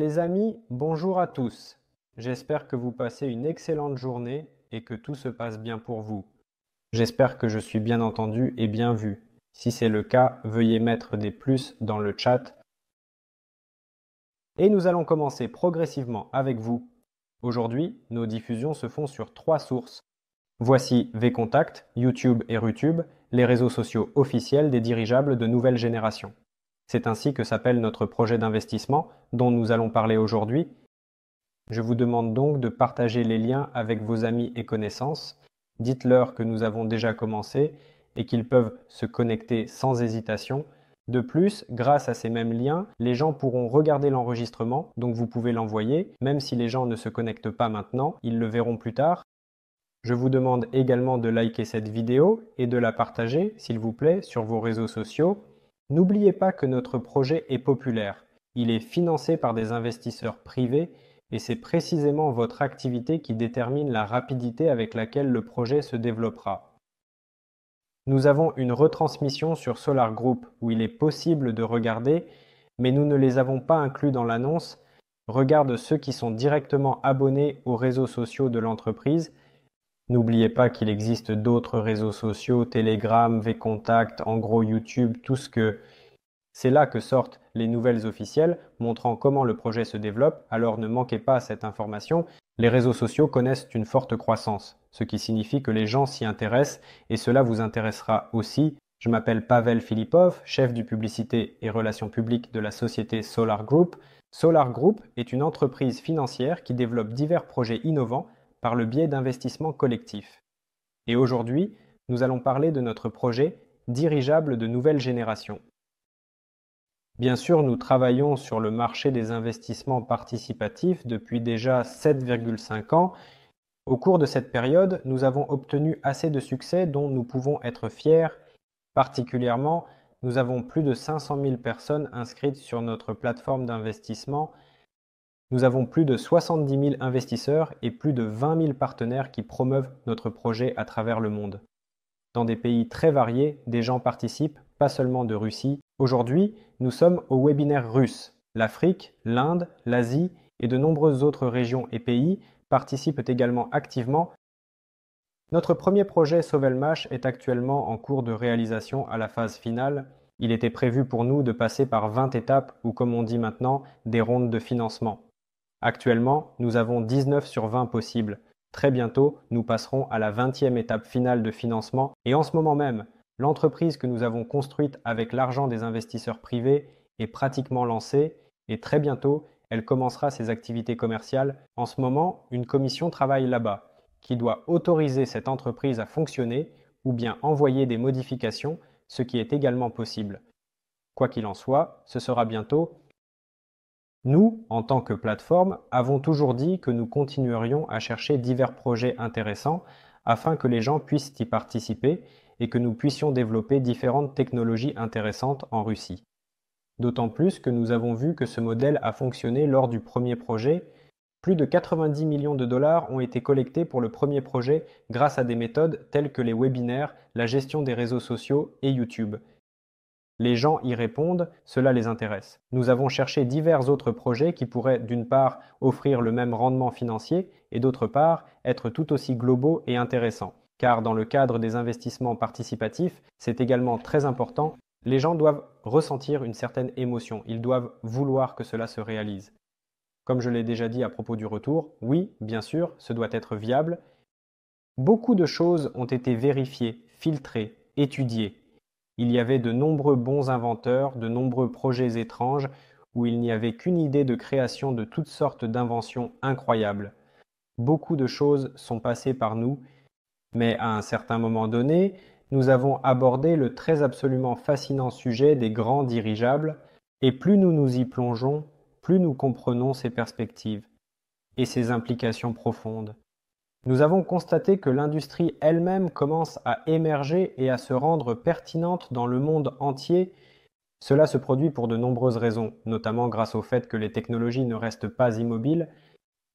Les amis, bonjour à tous. J'espère que vous passez une excellente journée et que tout se passe bien pour vous. J'espère que je suis bien entendu et bien vu. Si c'est le cas, veuillez mettre des plus dans le chat. Et nous allons commencer progressivement avec vous. Aujourd'hui, nos diffusions se font sur trois sources. Voici Vcontact, YouTube et Rutube, les réseaux sociaux officiels des dirigeables de nouvelle génération. C'est ainsi que s'appelle notre projet d'investissement dont nous allons parler aujourd'hui. Je vous demande donc de partager les liens avec vos amis et connaissances. Dites-leur que nous avons déjà commencé et qu'ils peuvent se connecter sans hésitation. De plus, grâce à ces mêmes liens, les gens pourront regarder l'enregistrement, donc vous pouvez l'envoyer. Même si les gens ne se connectent pas maintenant, ils le verront plus tard. Je vous demande également de liker cette vidéo et de la partager, s'il vous plaît, sur vos réseaux sociaux N'oubliez pas que notre projet est populaire. Il est financé par des investisseurs privés et c'est précisément votre activité qui détermine la rapidité avec laquelle le projet se développera. Nous avons une retransmission sur Solar Group où il est possible de regarder, mais nous ne les avons pas inclus dans l'annonce. Regarde ceux qui sont directement abonnés aux réseaux sociaux de l'entreprise N'oubliez pas qu'il existe d'autres réseaux sociaux, Telegram, VContact, en gros YouTube, tout ce que... C'est là que sortent les nouvelles officielles montrant comment le projet se développe, alors ne manquez pas cette information. Les réseaux sociaux connaissent une forte croissance, ce qui signifie que les gens s'y intéressent et cela vous intéressera aussi. Je m'appelle Pavel Filipov, chef du publicité et relations publiques de la société Solar Group. Solar Group est une entreprise financière qui développe divers projets innovants par le biais d'investissements collectifs. Et aujourd'hui, nous allons parler de notre projet Dirigeable de nouvelle génération. Bien sûr, nous travaillons sur le marché des investissements participatifs depuis déjà 7,5 ans. Au cours de cette période, nous avons obtenu assez de succès dont nous pouvons être fiers. Particulièrement, nous avons plus de 500 000 personnes inscrites sur notre plateforme d'investissement nous avons plus de 70 000 investisseurs et plus de 20 000 partenaires qui promeuvent notre projet à travers le monde. Dans des pays très variés, des gens participent, pas seulement de Russie. Aujourd'hui, nous sommes au webinaire russe. L'Afrique, l'Inde, l'Asie et de nombreuses autres régions et pays participent également activement. Notre premier projet Sauvelmash est actuellement en cours de réalisation à la phase finale. Il était prévu pour nous de passer par 20 étapes ou comme on dit maintenant, des rondes de financement. Actuellement, nous avons 19 sur 20 possibles. Très bientôt, nous passerons à la 20e étape finale de financement et en ce moment même, l'entreprise que nous avons construite avec l'argent des investisseurs privés est pratiquement lancée et très bientôt, elle commencera ses activités commerciales. En ce moment, une commission travaille là-bas qui doit autoriser cette entreprise à fonctionner ou bien envoyer des modifications, ce qui est également possible. Quoi qu'il en soit, ce sera bientôt nous, en tant que plateforme, avons toujours dit que nous continuerions à chercher divers projets intéressants afin que les gens puissent y participer et que nous puissions développer différentes technologies intéressantes en Russie. D'autant plus que nous avons vu que ce modèle a fonctionné lors du premier projet. Plus de 90 millions de dollars ont été collectés pour le premier projet grâce à des méthodes telles que les webinaires, la gestion des réseaux sociaux et YouTube, les gens y répondent, cela les intéresse. Nous avons cherché divers autres projets qui pourraient d'une part offrir le même rendement financier et d'autre part être tout aussi globaux et intéressants. Car dans le cadre des investissements participatifs, c'est également très important, les gens doivent ressentir une certaine émotion, ils doivent vouloir que cela se réalise. Comme je l'ai déjà dit à propos du retour, oui, bien sûr, ce doit être viable. Beaucoup de choses ont été vérifiées, filtrées, étudiées il y avait de nombreux bons inventeurs, de nombreux projets étranges, où il n'y avait qu'une idée de création de toutes sortes d'inventions incroyables. Beaucoup de choses sont passées par nous, mais à un certain moment donné, nous avons abordé le très absolument fascinant sujet des grands dirigeables, et plus nous nous y plongeons, plus nous comprenons ses perspectives et ses implications profondes. Nous avons constaté que l'industrie elle-même commence à émerger et à se rendre pertinente dans le monde entier. Cela se produit pour de nombreuses raisons, notamment grâce au fait que les technologies ne restent pas immobiles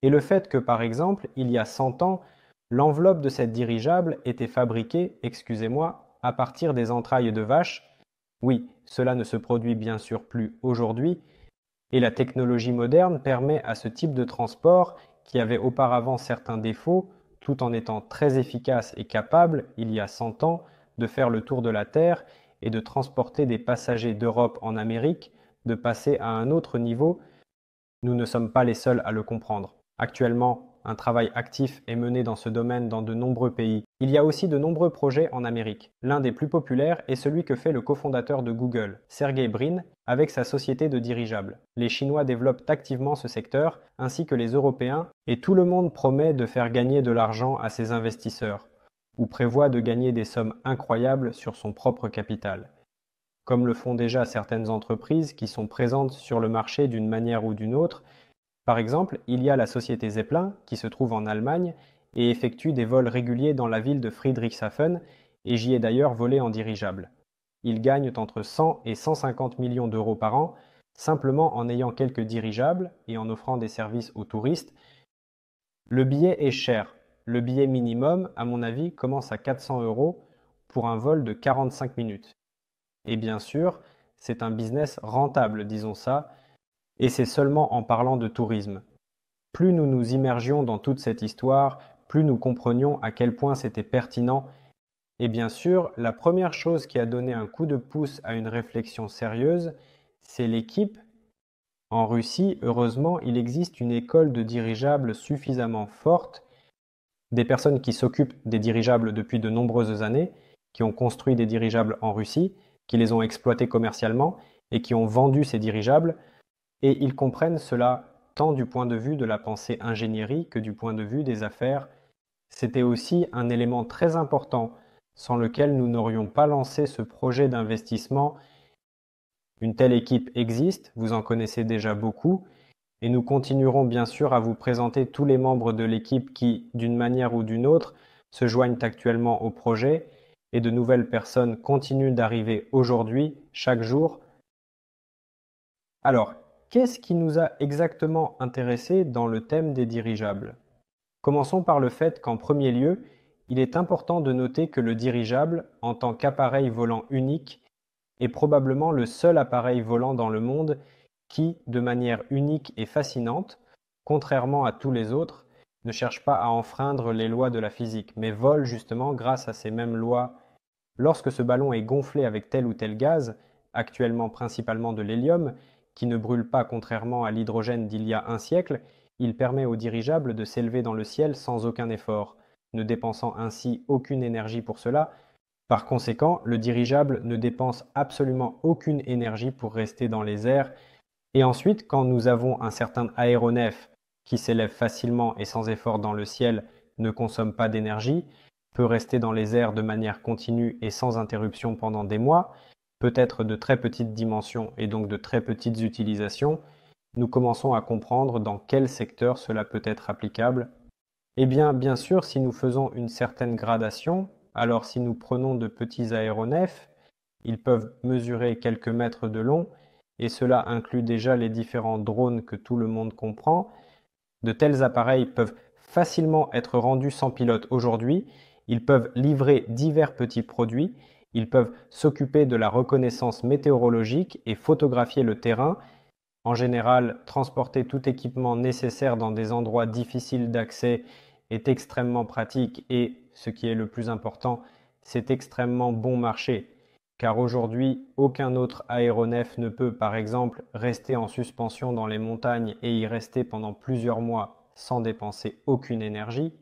et le fait que, par exemple, il y a 100 ans, l'enveloppe de cette dirigeable était fabriquée, excusez-moi, à partir des entrailles de vaches. Oui, cela ne se produit bien sûr plus aujourd'hui, et la technologie moderne permet à ce type de transport, qui avait auparavant certains défauts, tout en étant très efficace et capable, il y a 100 ans, de faire le tour de la Terre et de transporter des passagers d'Europe en Amérique, de passer à un autre niveau, nous ne sommes pas les seuls à le comprendre. Actuellement, un travail actif est mené dans ce domaine dans de nombreux pays. Il y a aussi de nombreux projets en Amérique. L'un des plus populaires est celui que fait le cofondateur de Google, Sergey Brin, avec sa société de dirigeables. Les Chinois développent activement ce secteur, ainsi que les Européens, et tout le monde promet de faire gagner de l'argent à ses investisseurs, ou prévoit de gagner des sommes incroyables sur son propre capital comme le font déjà certaines entreprises qui sont présentes sur le marché d'une manière ou d'une autre par exemple, il y a la société Zeppelin, qui se trouve en Allemagne et effectue des vols réguliers dans la ville de Friedrichshafen, et j'y ai d'ailleurs volé en dirigeable. Ils gagnent entre 100 et 150 millions d'euros par an, simplement en ayant quelques dirigeables et en offrant des services aux touristes. Le billet est cher. Le billet minimum, à mon avis, commence à 400 euros pour un vol de 45 minutes. Et bien sûr, c'est un business rentable, disons ça, et c'est seulement en parlant de tourisme. Plus nous nous immergions dans toute cette histoire, plus nous comprenions à quel point c'était pertinent. Et bien sûr, la première chose qui a donné un coup de pouce à une réflexion sérieuse, c'est l'équipe. En Russie, heureusement, il existe une école de dirigeables suffisamment forte, des personnes qui s'occupent des dirigeables depuis de nombreuses années, qui ont construit des dirigeables en Russie, qui les ont exploités commercialement et qui ont vendu ces dirigeables et ils comprennent cela tant du point de vue de la pensée ingénierie que du point de vue des affaires. C'était aussi un élément très important sans lequel nous n'aurions pas lancé ce projet d'investissement. Une telle équipe existe, vous en connaissez déjà beaucoup, et nous continuerons bien sûr à vous présenter tous les membres de l'équipe qui, d'une manière ou d'une autre, se joignent actuellement au projet, et de nouvelles personnes continuent d'arriver aujourd'hui, chaque jour. Alors, Qu'est-ce qui nous a exactement intéressé dans le thème des dirigeables Commençons par le fait qu'en premier lieu, il est important de noter que le dirigeable, en tant qu'appareil volant unique, est probablement le seul appareil volant dans le monde qui, de manière unique et fascinante, contrairement à tous les autres, ne cherche pas à enfreindre les lois de la physique, mais vole justement grâce à ces mêmes lois. Lorsque ce ballon est gonflé avec tel ou tel gaz, actuellement principalement de l'hélium, qui ne brûle pas contrairement à l'hydrogène d'il y a un siècle, il permet au dirigeable de s'élever dans le ciel sans aucun effort, ne dépensant ainsi aucune énergie pour cela. Par conséquent, le dirigeable ne dépense absolument aucune énergie pour rester dans les airs. Et ensuite, quand nous avons un certain aéronef qui s'élève facilement et sans effort dans le ciel, ne consomme pas d'énergie, peut rester dans les airs de manière continue et sans interruption pendant des mois, peut-être de très petites dimensions et donc de très petites utilisations, nous commençons à comprendre dans quel secteur cela peut être applicable. Eh bien, bien sûr, si nous faisons une certaine gradation, alors si nous prenons de petits aéronefs, ils peuvent mesurer quelques mètres de long, et cela inclut déjà les différents drones que tout le monde comprend, de tels appareils peuvent facilement être rendus sans pilote aujourd'hui, ils peuvent livrer divers petits produits, ils peuvent s'occuper de la reconnaissance météorologique et photographier le terrain. En général, transporter tout équipement nécessaire dans des endroits difficiles d'accès est extrêmement pratique et, ce qui est le plus important, c'est extrêmement bon marché, car aujourd'hui aucun autre aéronef ne peut par exemple rester en suspension dans les montagnes et y rester pendant plusieurs mois sans dépenser aucune énergie,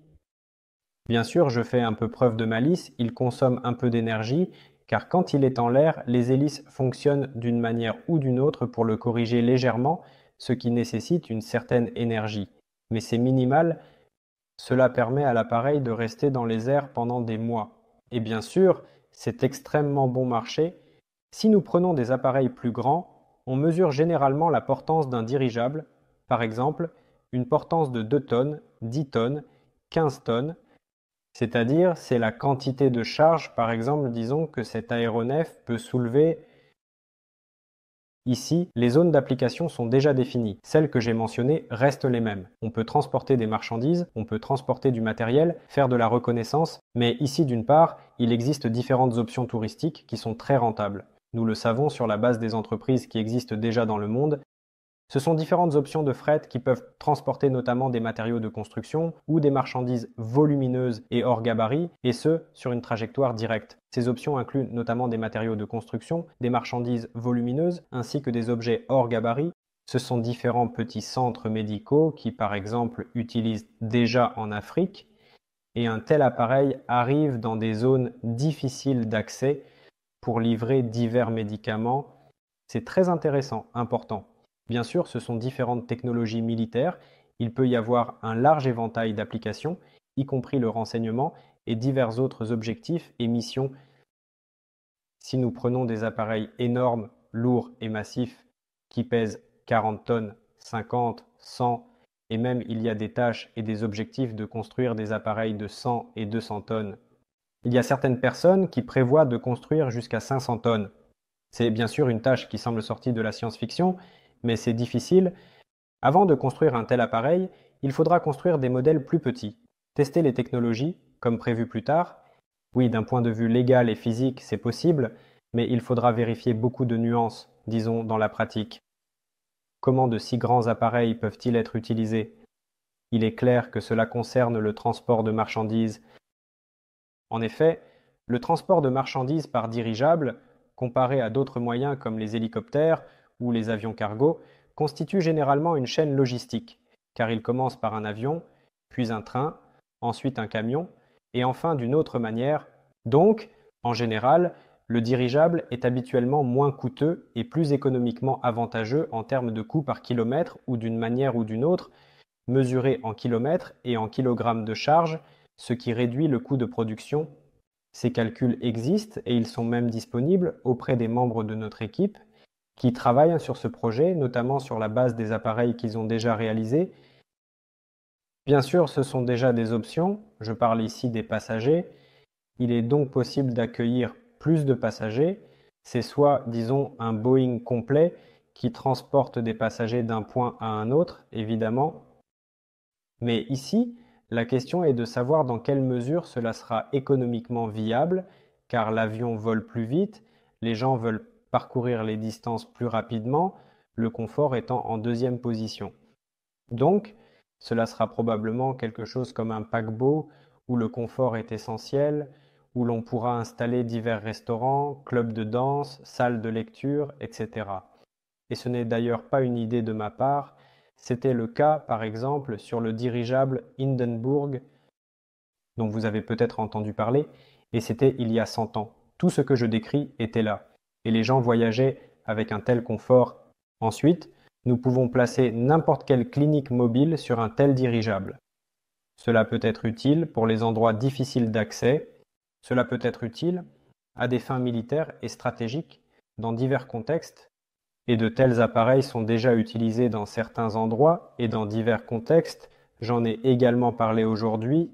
Bien sûr, je fais un peu preuve de malice, il consomme un peu d'énergie, car quand il est en l'air, les hélices fonctionnent d'une manière ou d'une autre pour le corriger légèrement, ce qui nécessite une certaine énergie. Mais c'est minimal, cela permet à l'appareil de rester dans les airs pendant des mois. Et bien sûr, c'est extrêmement bon marché. Si nous prenons des appareils plus grands, on mesure généralement la portance d'un dirigeable, par exemple une portance de 2 tonnes, 10 tonnes, 15 tonnes, c'est-à-dire, c'est la quantité de charge, par exemple, disons que cet aéronef peut soulever. Ici, les zones d'application sont déjà définies. Celles que j'ai mentionnées restent les mêmes. On peut transporter des marchandises, on peut transporter du matériel, faire de la reconnaissance, mais ici, d'une part, il existe différentes options touristiques qui sont très rentables. Nous le savons sur la base des entreprises qui existent déjà dans le monde ce sont différentes options de fret qui peuvent transporter notamment des matériaux de construction ou des marchandises volumineuses et hors gabarit, et ce, sur une trajectoire directe. Ces options incluent notamment des matériaux de construction, des marchandises volumineuses, ainsi que des objets hors gabarit, ce sont différents petits centres médicaux qui, par exemple, utilisent déjà en Afrique, et un tel appareil arrive dans des zones difficiles d'accès pour livrer divers médicaments. C'est très intéressant, important. Bien sûr, ce sont différentes technologies militaires, il peut y avoir un large éventail d'applications, y compris le renseignement et divers autres objectifs et missions. Si nous prenons des appareils énormes, lourds et massifs, qui pèsent 40 tonnes, 50, 100, et même il y a des tâches et des objectifs de construire des appareils de 100 et 200 tonnes. Il y a certaines personnes qui prévoient de construire jusqu'à 500 tonnes. C'est bien sûr une tâche qui semble sortie de la science-fiction, mais c'est difficile, avant de construire un tel appareil, il faudra construire des modèles plus petits, tester les technologies, comme prévu plus tard. Oui, d'un point de vue légal et physique, c'est possible, mais il faudra vérifier beaucoup de nuances, disons, dans la pratique. Comment de si grands appareils peuvent-ils être utilisés Il est clair que cela concerne le transport de marchandises. En effet, le transport de marchandises par dirigeable, comparé à d'autres moyens comme les hélicoptères, ou les avions cargo constituent généralement une chaîne logistique, car ils commencent par un avion, puis un train, ensuite un camion, et enfin d'une autre manière. Donc, en général, le dirigeable est habituellement moins coûteux et plus économiquement avantageux en termes de coût par kilomètre ou d'une manière ou d'une autre, mesuré en kilomètres et en kilogrammes de charge, ce qui réduit le coût de production. Ces calculs existent et ils sont même disponibles auprès des membres de notre équipe qui travaillent sur ce projet, notamment sur la base des appareils qu'ils ont déjà réalisés. Bien sûr, ce sont déjà des options, je parle ici des passagers, il est donc possible d'accueillir plus de passagers, c'est soit, disons, un Boeing complet qui transporte des passagers d'un point à un autre, évidemment, mais ici, la question est de savoir dans quelle mesure cela sera économiquement viable, car l'avion vole plus vite, les gens veulent parcourir les distances plus rapidement, le confort étant en deuxième position. Donc, cela sera probablement quelque chose comme un paquebot où le confort est essentiel, où l'on pourra installer divers restaurants, clubs de danse, salles de lecture, etc. Et ce n'est d'ailleurs pas une idée de ma part, c'était le cas par exemple sur le dirigeable Hindenburg dont vous avez peut-être entendu parler, et c'était il y a 100 ans. Tout ce que je décris était là et les gens voyageaient avec un tel confort. Ensuite, nous pouvons placer n'importe quelle clinique mobile sur un tel dirigeable. Cela peut être utile pour les endroits difficiles d'accès, cela peut être utile à des fins militaires et stratégiques dans divers contextes, et de tels appareils sont déjà utilisés dans certains endroits et dans divers contextes, j'en ai également parlé aujourd'hui.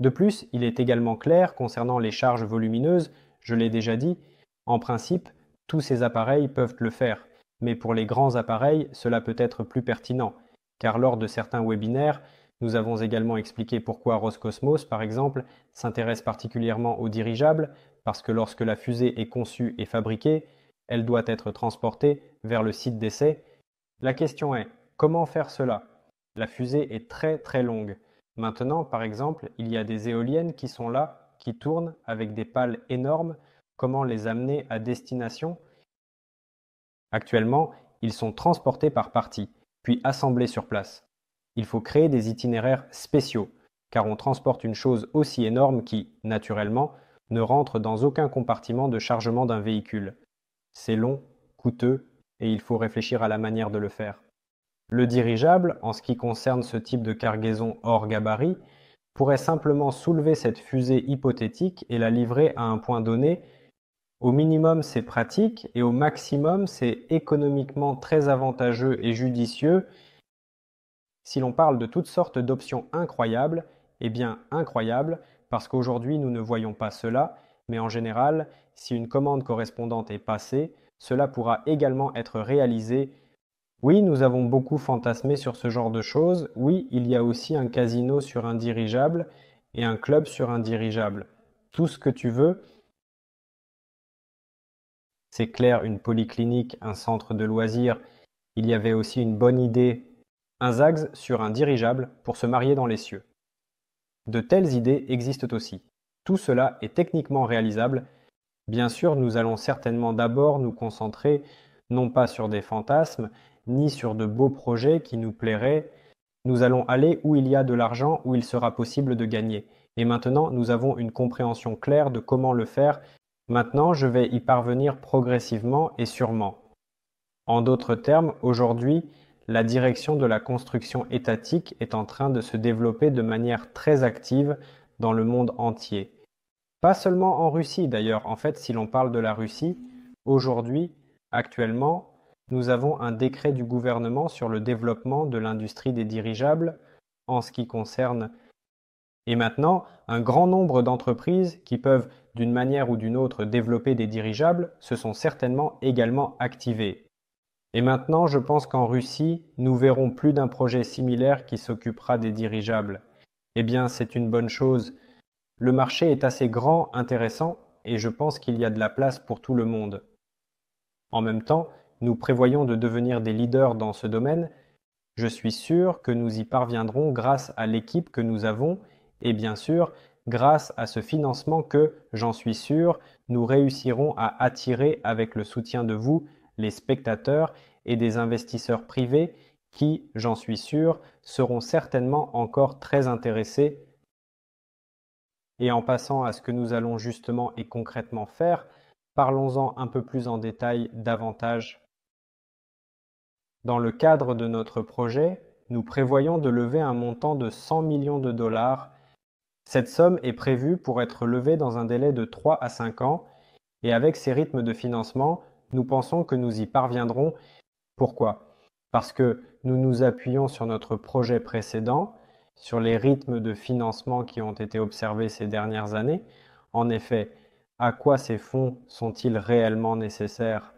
De plus, il est également clair concernant les charges volumineuses, je l'ai déjà dit, en principe, tous ces appareils peuvent le faire, mais pour les grands appareils, cela peut être plus pertinent, car lors de certains webinaires, nous avons également expliqué pourquoi Roscosmos, par exemple, s'intéresse particulièrement aux dirigeables, parce que lorsque la fusée est conçue et fabriquée, elle doit être transportée vers le site d'essai. La question est, comment faire cela La fusée est très très longue. Maintenant, par exemple, il y a des éoliennes qui sont là, qui tournent avec des pales énormes comment les amener à destination Actuellement, ils sont transportés par partie, puis assemblés sur place. Il faut créer des itinéraires spéciaux, car on transporte une chose aussi énorme qui, naturellement, ne rentre dans aucun compartiment de chargement d'un véhicule. C'est long, coûteux, et il faut réfléchir à la manière de le faire. Le dirigeable, en ce qui concerne ce type de cargaison hors gabarit, pourrait simplement soulever cette fusée hypothétique et la livrer à un point donné au minimum, c'est pratique et au maximum, c'est économiquement très avantageux et judicieux. Si l'on parle de toutes sortes d'options incroyables, eh bien incroyables, parce qu'aujourd'hui nous ne voyons pas cela, mais en général, si une commande correspondante est passée, cela pourra également être réalisé. Oui, nous avons beaucoup fantasmé sur ce genre de choses, oui, il y a aussi un casino sur un dirigeable et un club sur un dirigeable. Tout ce que tu veux, c'est clair, une polyclinique, un centre de loisirs. Il y avait aussi une bonne idée, un Zags sur un dirigeable pour se marier dans les cieux. De telles idées existent aussi. Tout cela est techniquement réalisable. Bien sûr, nous allons certainement d'abord nous concentrer non pas sur des fantasmes, ni sur de beaux projets qui nous plairaient. Nous allons aller où il y a de l'argent, où il sera possible de gagner. Et maintenant, nous avons une compréhension claire de comment le faire Maintenant je vais y parvenir progressivement et sûrement. En d'autres termes, aujourd'hui, la direction de la construction étatique est en train de se développer de manière très active dans le monde entier. Pas seulement en Russie d'ailleurs, en fait si l'on parle de la Russie, aujourd'hui, actuellement, nous avons un décret du gouvernement sur le développement de l'industrie des dirigeables en ce qui concerne et maintenant, un grand nombre d'entreprises qui peuvent d'une manière ou d'une autre développer des dirigeables se sont certainement également activées. Et maintenant, je pense qu'en Russie, nous verrons plus d'un projet similaire qui s'occupera des dirigeables. Eh bien, c'est une bonne chose. Le marché est assez grand, intéressant, et je pense qu'il y a de la place pour tout le monde. En même temps, nous prévoyons de devenir des leaders dans ce domaine. Je suis sûr que nous y parviendrons grâce à l'équipe que nous avons et bien sûr, grâce à ce financement que, j'en suis sûr, nous réussirons à attirer avec le soutien de vous, les spectateurs et des investisseurs privés qui, j'en suis sûr, seront certainement encore très intéressés. Et en passant à ce que nous allons justement et concrètement faire, parlons-en un peu plus en détail davantage. Dans le cadre de notre projet, nous prévoyons de lever un montant de 100 millions de dollars cette somme est prévue pour être levée dans un délai de 3 à 5 ans et avec ces rythmes de financement, nous pensons que nous y parviendrons. Pourquoi Parce que nous nous appuyons sur notre projet précédent, sur les rythmes de financement qui ont été observés ces dernières années. En effet, à quoi ces fonds sont-ils réellement nécessaires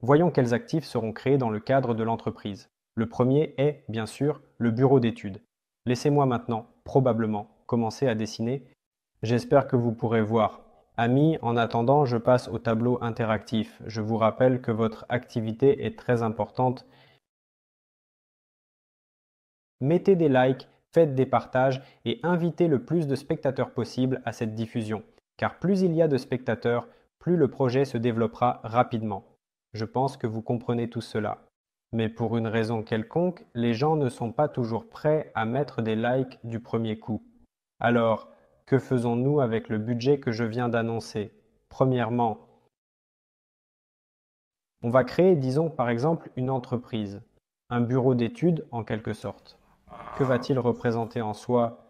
Voyons quels actifs seront créés dans le cadre de l'entreprise. Le premier est, bien sûr, le bureau d'études. Laissez-moi maintenant, probablement, commencer à dessiner. J'espère que vous pourrez voir. Amis, en attendant, je passe au tableau interactif. Je vous rappelle que votre activité est très importante. Mettez des likes, faites des partages et invitez le plus de spectateurs possible à cette diffusion. Car plus il y a de spectateurs, plus le projet se développera rapidement. Je pense que vous comprenez tout cela. Mais pour une raison quelconque, les gens ne sont pas toujours prêts à mettre des likes du premier coup. Alors, que faisons-nous avec le budget que je viens d'annoncer Premièrement, on va créer, disons par exemple, une entreprise, un bureau d'études en quelque sorte. Que va-t-il représenter en soi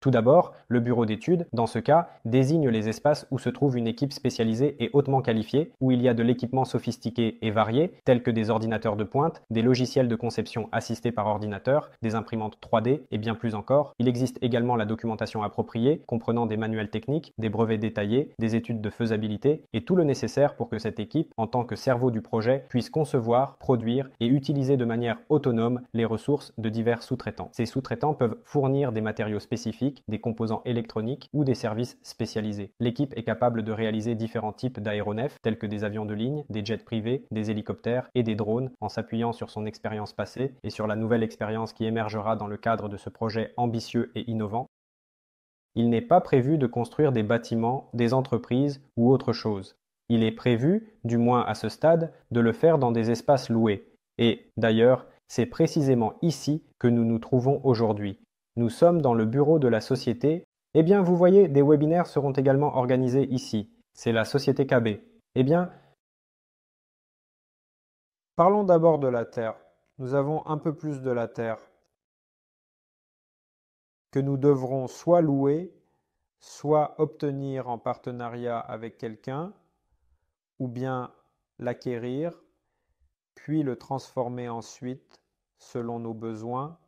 Tout d'abord, le bureau d'études, dans ce cas, désigne les espaces où se trouve une équipe spécialisée et hautement qualifiée, où il y a de l'équipement sophistiqué et varié, tels que des ordinateurs de pointe, des logiciels de conception assistés par ordinateur, des imprimantes 3D et bien plus encore. Il existe également la documentation appropriée, comprenant des manuels techniques, des brevets détaillés, des études de faisabilité et tout le nécessaire pour que cette équipe, en tant que cerveau du projet, puisse concevoir, produire et utiliser de manière autonome les ressources de divers sous-traitants. Ces sous-traitants peuvent fournir des matériaux spécifiques des composants électroniques ou des services spécialisés. L'équipe est capable de réaliser différents types d'aéronefs tels que des avions de ligne, des jets privés, des hélicoptères et des drones en s'appuyant sur son expérience passée et sur la nouvelle expérience qui émergera dans le cadre de ce projet ambitieux et innovant. Il n'est pas prévu de construire des bâtiments, des entreprises ou autre chose. Il est prévu, du moins à ce stade, de le faire dans des espaces loués. Et, d'ailleurs, c'est précisément ici que nous nous trouvons aujourd'hui, nous sommes dans le bureau de la société, eh bien vous voyez, des webinaires seront également organisés ici. C'est la société KB. Eh bien, parlons d'abord de la Terre. Nous avons un peu plus de la Terre que nous devrons soit louer, soit obtenir en partenariat avec quelqu'un, ou bien l'acquérir, puis le transformer ensuite selon nos besoins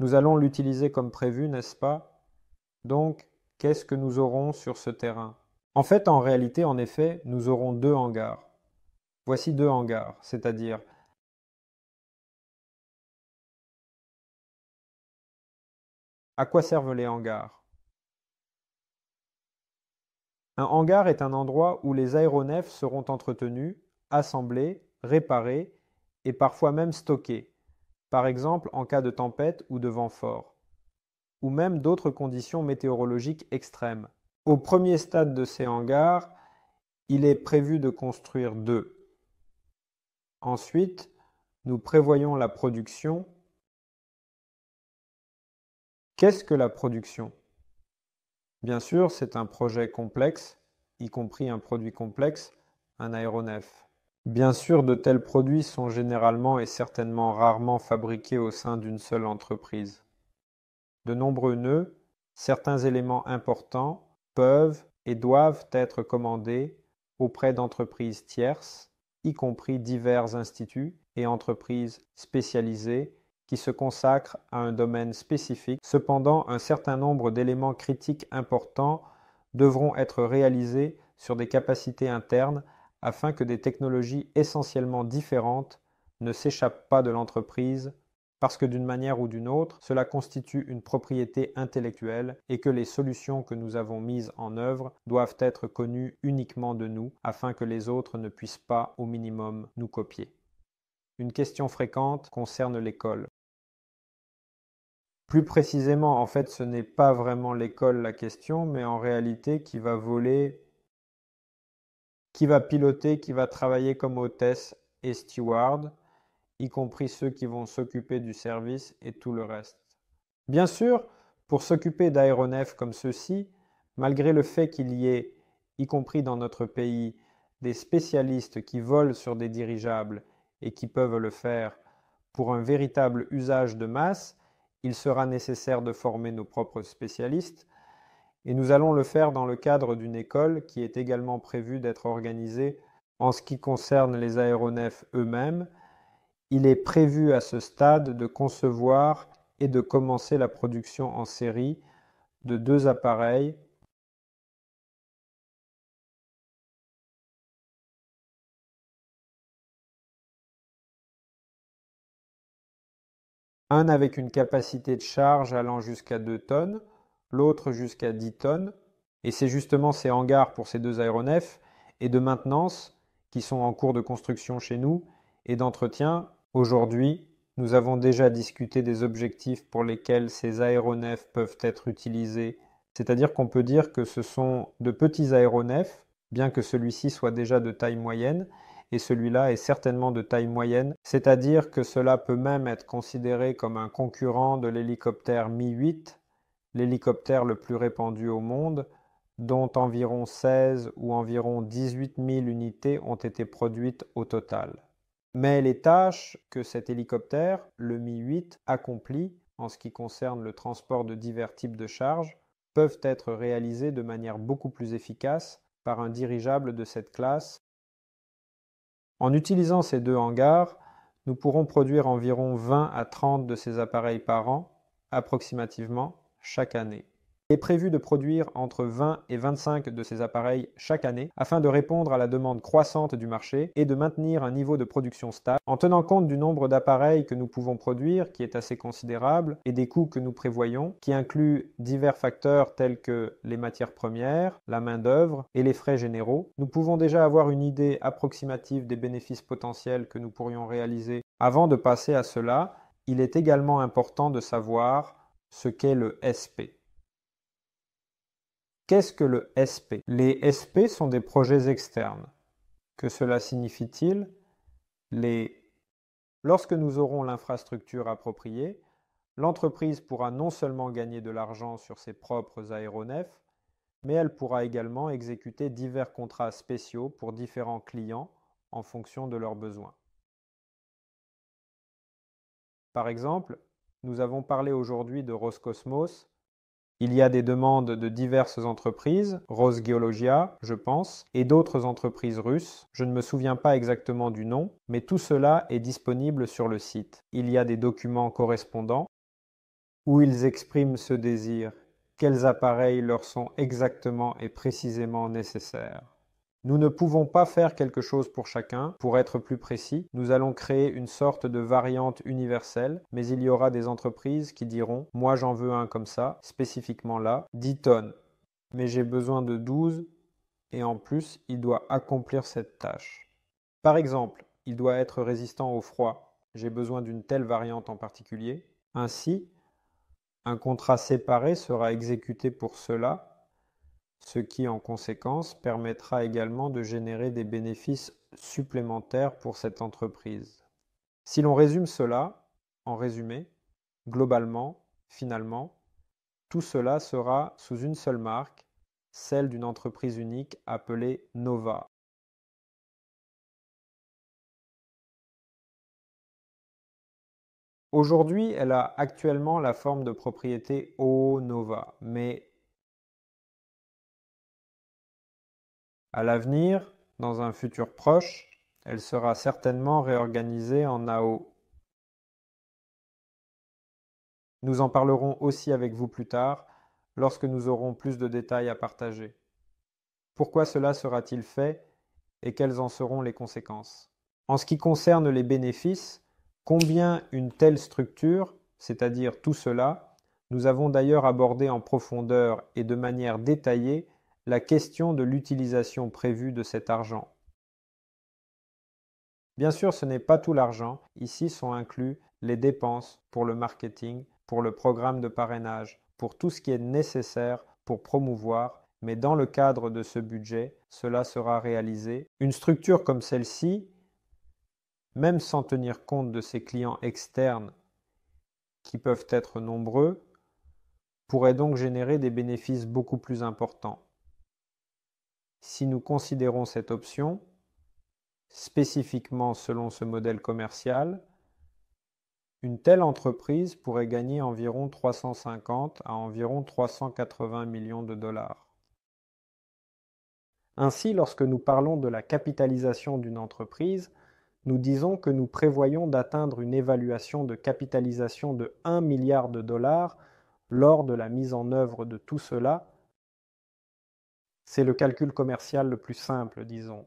nous allons l'utiliser comme prévu, n'est-ce pas Donc, qu'est-ce que nous aurons sur ce terrain En fait, en réalité, en effet, nous aurons deux hangars. Voici deux hangars, c'est-à-dire À quoi servent les hangars Un hangar est un endroit où les aéronefs seront entretenus, assemblés, réparés et parfois même stockés par exemple en cas de tempête ou de vent fort, ou même d'autres conditions météorologiques extrêmes. Au premier stade de ces hangars, il est prévu de construire deux. Ensuite, nous prévoyons la production. Qu'est-ce que la production Bien sûr, c'est un projet complexe, y compris un produit complexe, un aéronef. Bien sûr, de tels produits sont généralement et certainement rarement fabriqués au sein d'une seule entreprise. De nombreux nœuds, certains éléments importants, peuvent et doivent être commandés auprès d'entreprises tierces, y compris divers instituts et entreprises spécialisées qui se consacrent à un domaine spécifique. Cependant, un certain nombre d'éléments critiques importants devront être réalisés sur des capacités internes afin que des technologies essentiellement différentes ne s'échappent pas de l'entreprise parce que d'une manière ou d'une autre, cela constitue une propriété intellectuelle et que les solutions que nous avons mises en œuvre doivent être connues uniquement de nous afin que les autres ne puissent pas au minimum nous copier. Une question fréquente concerne l'école. Plus précisément, en fait, ce n'est pas vraiment l'école la question, mais en réalité qui va voler qui va piloter, qui va travailler comme hôtesse et steward, y compris ceux qui vont s'occuper du service et tout le reste. Bien sûr, pour s'occuper d'aéronefs comme ceux-ci, malgré le fait qu'il y ait, y compris dans notre pays, des spécialistes qui volent sur des dirigeables et qui peuvent le faire pour un véritable usage de masse, il sera nécessaire de former nos propres spécialistes, et nous allons le faire dans le cadre d'une école qui est également prévue d'être organisée en ce qui concerne les aéronefs eux-mêmes. Il est prévu à ce stade de concevoir et de commencer la production en série de deux appareils un avec une capacité de charge allant jusqu'à 2 tonnes, l'autre jusqu'à 10 tonnes, et c'est justement ces hangars pour ces deux aéronefs et de maintenance qui sont en cours de construction chez nous et d'entretien. Aujourd'hui, nous avons déjà discuté des objectifs pour lesquels ces aéronefs peuvent être utilisés, c'est-à-dire qu'on peut dire que ce sont de petits aéronefs, bien que celui-ci soit déjà de taille moyenne, et celui-là est certainement de taille moyenne, c'est-à-dire que cela peut même être considéré comme un concurrent de l'hélicoptère Mi-8 l'hélicoptère le plus répandu au monde, dont environ 16 ou environ 18 000 unités ont été produites au total. Mais les tâches que cet hélicoptère, le Mi-8, accomplit en ce qui concerne le transport de divers types de charges peuvent être réalisées de manière beaucoup plus efficace par un dirigeable de cette classe. En utilisant ces deux hangars, nous pourrons produire environ 20 à 30 de ces appareils par an, approximativement, chaque année Il est prévu de produire entre 20 et 25 de ces appareils chaque année afin de répondre à la demande croissante du marché et de maintenir un niveau de production stable en tenant compte du nombre d'appareils que nous pouvons produire qui est assez considérable et des coûts que nous prévoyons qui incluent divers facteurs tels que les matières premières, la main-d'œuvre et les frais généraux. Nous pouvons déjà avoir une idée approximative des bénéfices potentiels que nous pourrions réaliser. Avant de passer à cela, il est également important de savoir ce qu'est le SP. Qu'est-ce que le SP Les SP sont des projets externes. Que cela signifie-t-il Lorsque nous aurons l'infrastructure appropriée, l'entreprise pourra non seulement gagner de l'argent sur ses propres aéronefs, mais elle pourra également exécuter divers contrats spéciaux pour différents clients en fonction de leurs besoins. Par exemple, nous avons parlé aujourd'hui de Roscosmos. Il y a des demandes de diverses entreprises, Rosgeologia, je pense, et d'autres entreprises russes, je ne me souviens pas exactement du nom, mais tout cela est disponible sur le site. Il y a des documents correspondants où ils expriment ce désir, quels appareils leur sont exactement et précisément nécessaires. Nous ne pouvons pas faire quelque chose pour chacun. Pour être plus précis, nous allons créer une sorte de variante universelle, mais il y aura des entreprises qui diront Moi j'en veux un comme ça, spécifiquement là, 10 tonnes, mais j'ai besoin de 12 et en plus il doit accomplir cette tâche. Par exemple, il doit être résistant au froid. J'ai besoin d'une telle variante en particulier. Ainsi, un contrat séparé sera exécuté pour cela ce qui en conséquence permettra également de générer des bénéfices supplémentaires pour cette entreprise. Si l'on résume cela, en résumé, globalement, finalement, tout cela sera sous une seule marque, celle d'une entreprise unique appelée Nova. Aujourd'hui, elle a actuellement la forme de propriété O Nova, mais À l'avenir, dans un futur proche, elle sera certainement réorganisée en AO. Nous en parlerons aussi avec vous plus tard, lorsque nous aurons plus de détails à partager. Pourquoi cela sera-t-il fait et quelles en seront les conséquences En ce qui concerne les bénéfices, combien une telle structure, c'est-à-dire tout cela, nous avons d'ailleurs abordé en profondeur et de manière détaillée la question de l'utilisation prévue de cet argent. Bien sûr, ce n'est pas tout l'argent. Ici sont inclus les dépenses pour le marketing, pour le programme de parrainage, pour tout ce qui est nécessaire pour promouvoir, mais dans le cadre de ce budget, cela sera réalisé. Une structure comme celle-ci, même sans tenir compte de ses clients externes qui peuvent être nombreux, pourrait donc générer des bénéfices beaucoup plus importants si nous considérons cette option, spécifiquement selon ce modèle commercial, une telle entreprise pourrait gagner environ 350 à environ 380 millions de dollars. Ainsi, lorsque nous parlons de la capitalisation d'une entreprise, nous disons que nous prévoyons d'atteindre une évaluation de capitalisation de 1 milliard de dollars lors de la mise en œuvre de tout cela c'est le calcul commercial le plus simple, disons.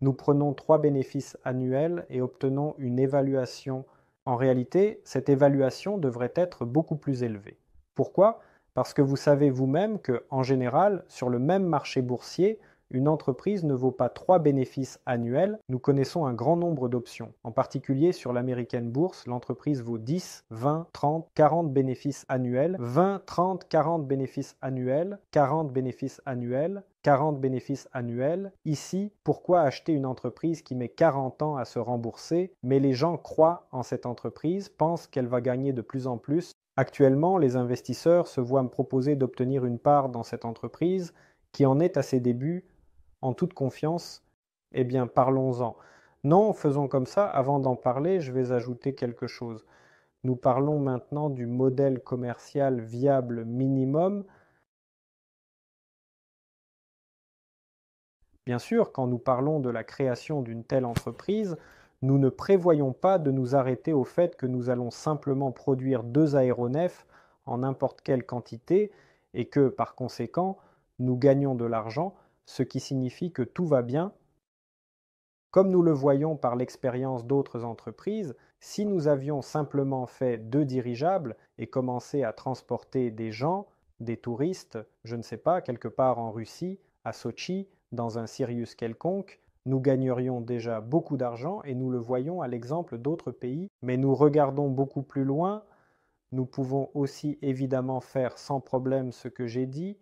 Nous prenons trois bénéfices annuels et obtenons une évaluation. En réalité, cette évaluation devrait être beaucoup plus élevée. Pourquoi Parce que vous savez vous-même que, en général, sur le même marché boursier, une entreprise ne vaut pas trois bénéfices annuels. Nous connaissons un grand nombre d'options. En particulier sur l'américaine bourse, l'entreprise vaut 10, 20, 30, 40 bénéfices annuels, 20, 30, 40 bénéfices annuels, 40 bénéfices annuels, 40 bénéfices annuels. Ici, pourquoi acheter une entreprise qui met 40 ans à se rembourser, mais les gens croient en cette entreprise, pensent qu'elle va gagner de plus en plus. Actuellement, les investisseurs se voient me proposer d'obtenir une part dans cette entreprise qui en est à ses débuts en toute confiance, eh bien parlons-en. Non, faisons comme ça, avant d'en parler, je vais ajouter quelque chose. Nous parlons maintenant du modèle commercial viable minimum. Bien sûr, quand nous parlons de la création d'une telle entreprise, nous ne prévoyons pas de nous arrêter au fait que nous allons simplement produire deux aéronefs en n'importe quelle quantité et que, par conséquent, nous gagnons de l'argent ce qui signifie que tout va bien. Comme nous le voyons par l'expérience d'autres entreprises, si nous avions simplement fait deux dirigeables et commencé à transporter des gens, des touristes, je ne sais pas, quelque part en Russie, à Sochi, dans un Sirius quelconque, nous gagnerions déjà beaucoup d'argent et nous le voyons à l'exemple d'autres pays, mais nous regardons beaucoup plus loin. Nous pouvons aussi évidemment faire sans problème ce que j'ai dit,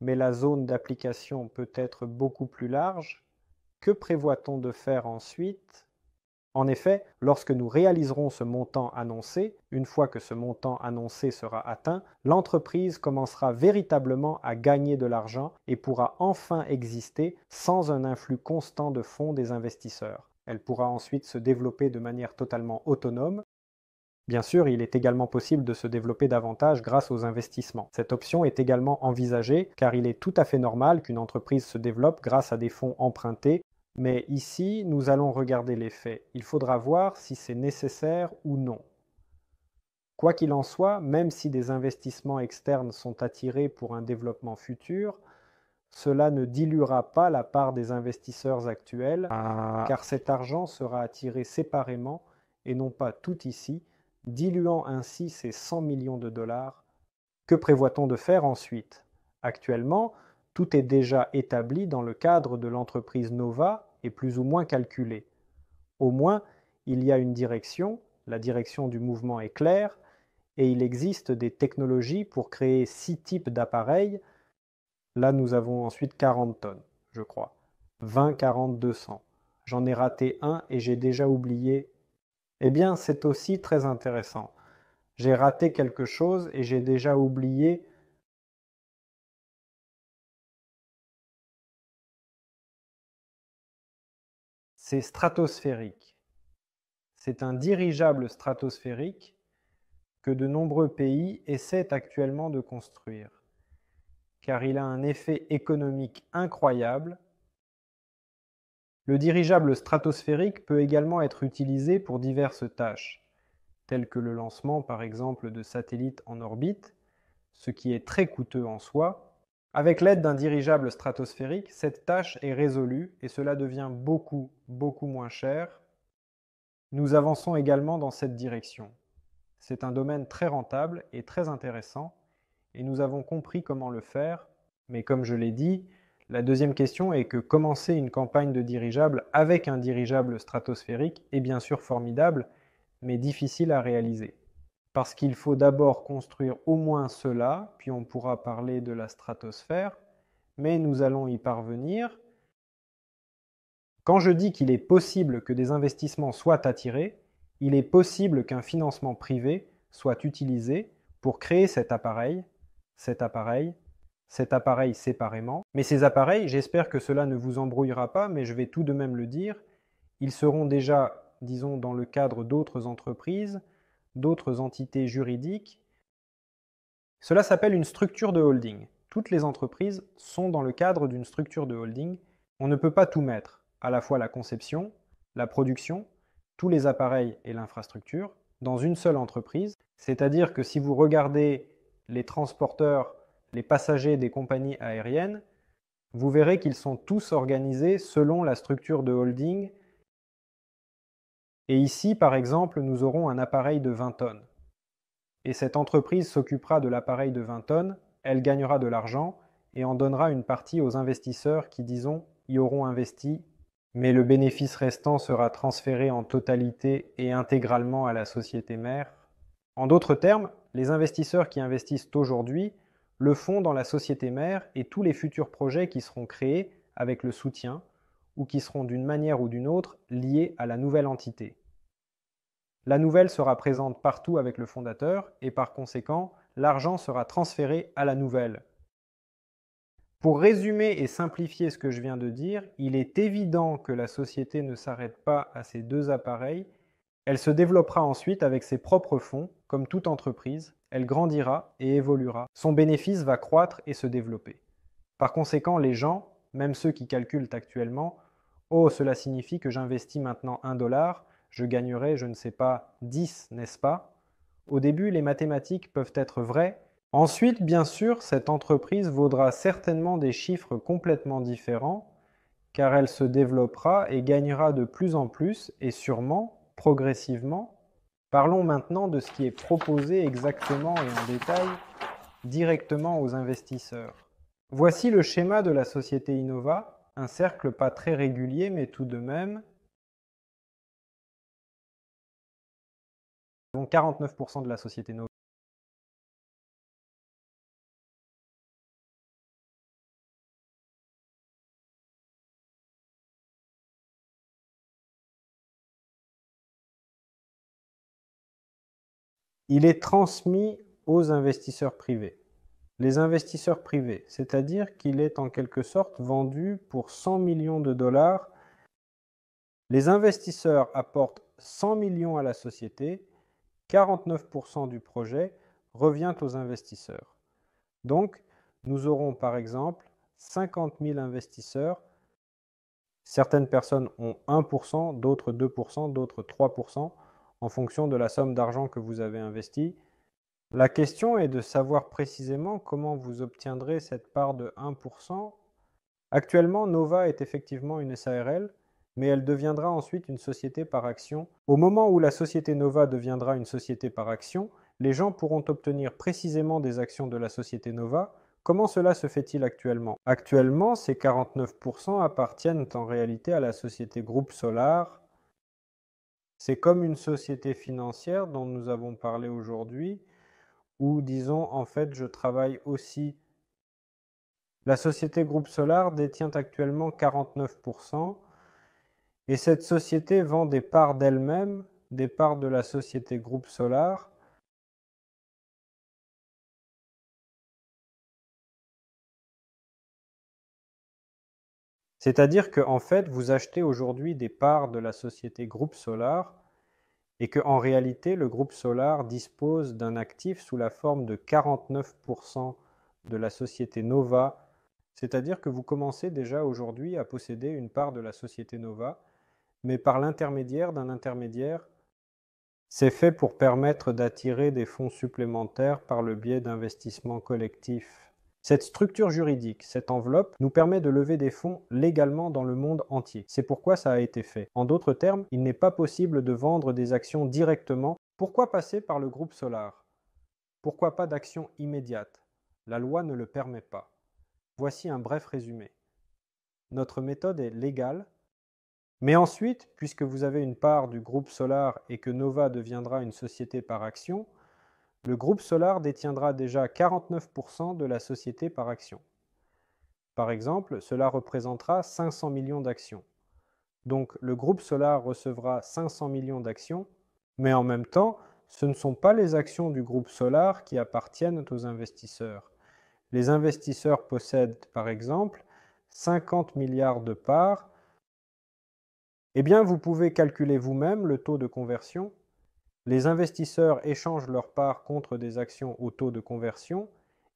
mais la zone d'application peut être beaucoup plus large, que prévoit-on de faire ensuite En effet, lorsque nous réaliserons ce montant annoncé, une fois que ce montant annoncé sera atteint, l'entreprise commencera véritablement à gagner de l'argent et pourra enfin exister sans un influx constant de fonds des investisseurs. Elle pourra ensuite se développer de manière totalement autonome Bien sûr, il est également possible de se développer davantage grâce aux investissements. Cette option est également envisagée car il est tout à fait normal qu'une entreprise se développe grâce à des fonds empruntés, mais ici, nous allons regarder les faits. Il faudra voir si c'est nécessaire ou non. Quoi qu'il en soit, même si des investissements externes sont attirés pour un développement futur, cela ne diluera pas la part des investisseurs actuels, ah. car cet argent sera attiré séparément et non pas tout ici, diluant ainsi ces 100 millions de dollars, que prévoit-on de faire ensuite Actuellement, tout est déjà établi dans le cadre de l'entreprise Nova et plus ou moins calculé. Au moins, il y a une direction, la direction du mouvement est claire, et il existe des technologies pour créer six types d'appareils. Là, nous avons ensuite 40 tonnes, je crois. 20, 40, 200. J'en ai raté un et j'ai déjà oublié eh bien c'est aussi très intéressant. J'ai raté quelque chose et j'ai déjà oublié c'est stratosphérique. C'est un dirigeable stratosphérique que de nombreux pays essaient actuellement de construire, car il a un effet économique incroyable le dirigeable stratosphérique peut également être utilisé pour diverses tâches, telles que le lancement par exemple de satellites en orbite, ce qui est très coûteux en soi. Avec l'aide d'un dirigeable stratosphérique, cette tâche est résolue et cela devient beaucoup, beaucoup moins cher. Nous avançons également dans cette direction. C'est un domaine très rentable et très intéressant, et nous avons compris comment le faire, mais comme je l'ai dit, la deuxième question est que commencer une campagne de dirigeable avec un dirigeable stratosphérique est bien sûr formidable, mais difficile à réaliser. Parce qu'il faut d'abord construire au moins cela, puis on pourra parler de la stratosphère, mais nous allons y parvenir. Quand je dis qu'il est possible que des investissements soient attirés, il est possible qu'un financement privé soit utilisé pour créer cet appareil, cet appareil, cet appareil séparément. Mais ces appareils, j'espère que cela ne vous embrouillera pas, mais je vais tout de même le dire, ils seront déjà, disons, dans le cadre d'autres entreprises, d'autres entités juridiques. Cela s'appelle une structure de holding. Toutes les entreprises sont dans le cadre d'une structure de holding. On ne peut pas tout mettre, à la fois la conception, la production, tous les appareils et l'infrastructure, dans une seule entreprise. C'est-à-dire que si vous regardez les transporteurs les passagers des compagnies aériennes, vous verrez qu'ils sont tous organisés selon la structure de holding. Et ici, par exemple, nous aurons un appareil de 20 tonnes. Et cette entreprise s'occupera de l'appareil de 20 tonnes, elle gagnera de l'argent et en donnera une partie aux investisseurs qui, disons, y auront investi, mais le bénéfice restant sera transféré en totalité et intégralement à la société mère. En d'autres termes, les investisseurs qui investissent aujourd'hui le fonds dans la société mère et tous les futurs projets qui seront créés avec le soutien ou qui seront d'une manière ou d'une autre liés à la nouvelle entité. La nouvelle sera présente partout avec le fondateur et par conséquent, l'argent sera transféré à la nouvelle. Pour résumer et simplifier ce que je viens de dire, il est évident que la société ne s'arrête pas à ces deux appareils, elle se développera ensuite avec ses propres fonds, comme toute entreprise, elle grandira et évoluera, son bénéfice va croître et se développer. Par conséquent, les gens, même ceux qui calculent actuellement, Oh, cela signifie que j'investis maintenant 1 dollar, je gagnerai, je ne sais pas, 10, n'est-ce pas Au début, les mathématiques peuvent être vraies. Ensuite, bien sûr, cette entreprise vaudra certainement des chiffres complètement différents, car elle se développera et gagnera de plus en plus, et sûrement, progressivement, Parlons maintenant de ce qui est proposé exactement et en détail directement aux investisseurs. Voici le schéma de la société Innova, un cercle pas très régulier mais tout de même. 49% de la société Innova. il est transmis aux investisseurs privés. Les investisseurs privés, c'est-à-dire qu'il est en quelque sorte vendu pour 100 millions de dollars. Les investisseurs apportent 100 millions à la société, 49% du projet revient aux investisseurs. Donc, nous aurons par exemple 50 000 investisseurs. Certaines personnes ont 1%, d'autres 2%, d'autres 3% en fonction de la somme d'argent que vous avez investi. La question est de savoir précisément comment vous obtiendrez cette part de 1%. Actuellement, Nova est effectivement une SARL, mais elle deviendra ensuite une société par action. Au moment où la société Nova deviendra une société par action, les gens pourront obtenir précisément des actions de la société Nova. Comment cela se fait-il actuellement Actuellement, ces 49% appartiennent en réalité à la société Groupe Solar, c'est comme une société financière dont nous avons parlé aujourd'hui, où disons en fait je travaille aussi. La société Groupe Solar détient actuellement 49% et cette société vend des parts d'elle-même, des parts de la société Groupe Solar C'est-à-dire que en fait, vous achetez aujourd'hui des parts de la société Groupe Solar et que en réalité, le Groupe Solar dispose d'un actif sous la forme de 49% de la société Nova. C'est-à-dire que vous commencez déjà aujourd'hui à posséder une part de la société Nova, mais par l'intermédiaire d'un intermédiaire. C'est fait pour permettre d'attirer des fonds supplémentaires par le biais d'investissements collectifs. Cette structure juridique, cette enveloppe, nous permet de lever des fonds légalement dans le monde entier. C'est pourquoi ça a été fait. En d'autres termes, il n'est pas possible de vendre des actions directement. Pourquoi passer par le groupe Solar Pourquoi pas d'action immédiate La loi ne le permet pas. Voici un bref résumé. Notre méthode est légale, mais ensuite, puisque vous avez une part du groupe Solar et que Nova deviendra une société par action, le groupe Solar détiendra déjà 49% de la société par action. Par exemple, cela représentera 500 millions d'actions. Donc le groupe Solar recevra 500 millions d'actions, mais en même temps, ce ne sont pas les actions du groupe Solar qui appartiennent aux investisseurs. Les investisseurs possèdent, par exemple, 50 milliards de parts. Eh bien, vous pouvez calculer vous-même le taux de conversion les investisseurs échangent leur part contre des actions au taux de conversion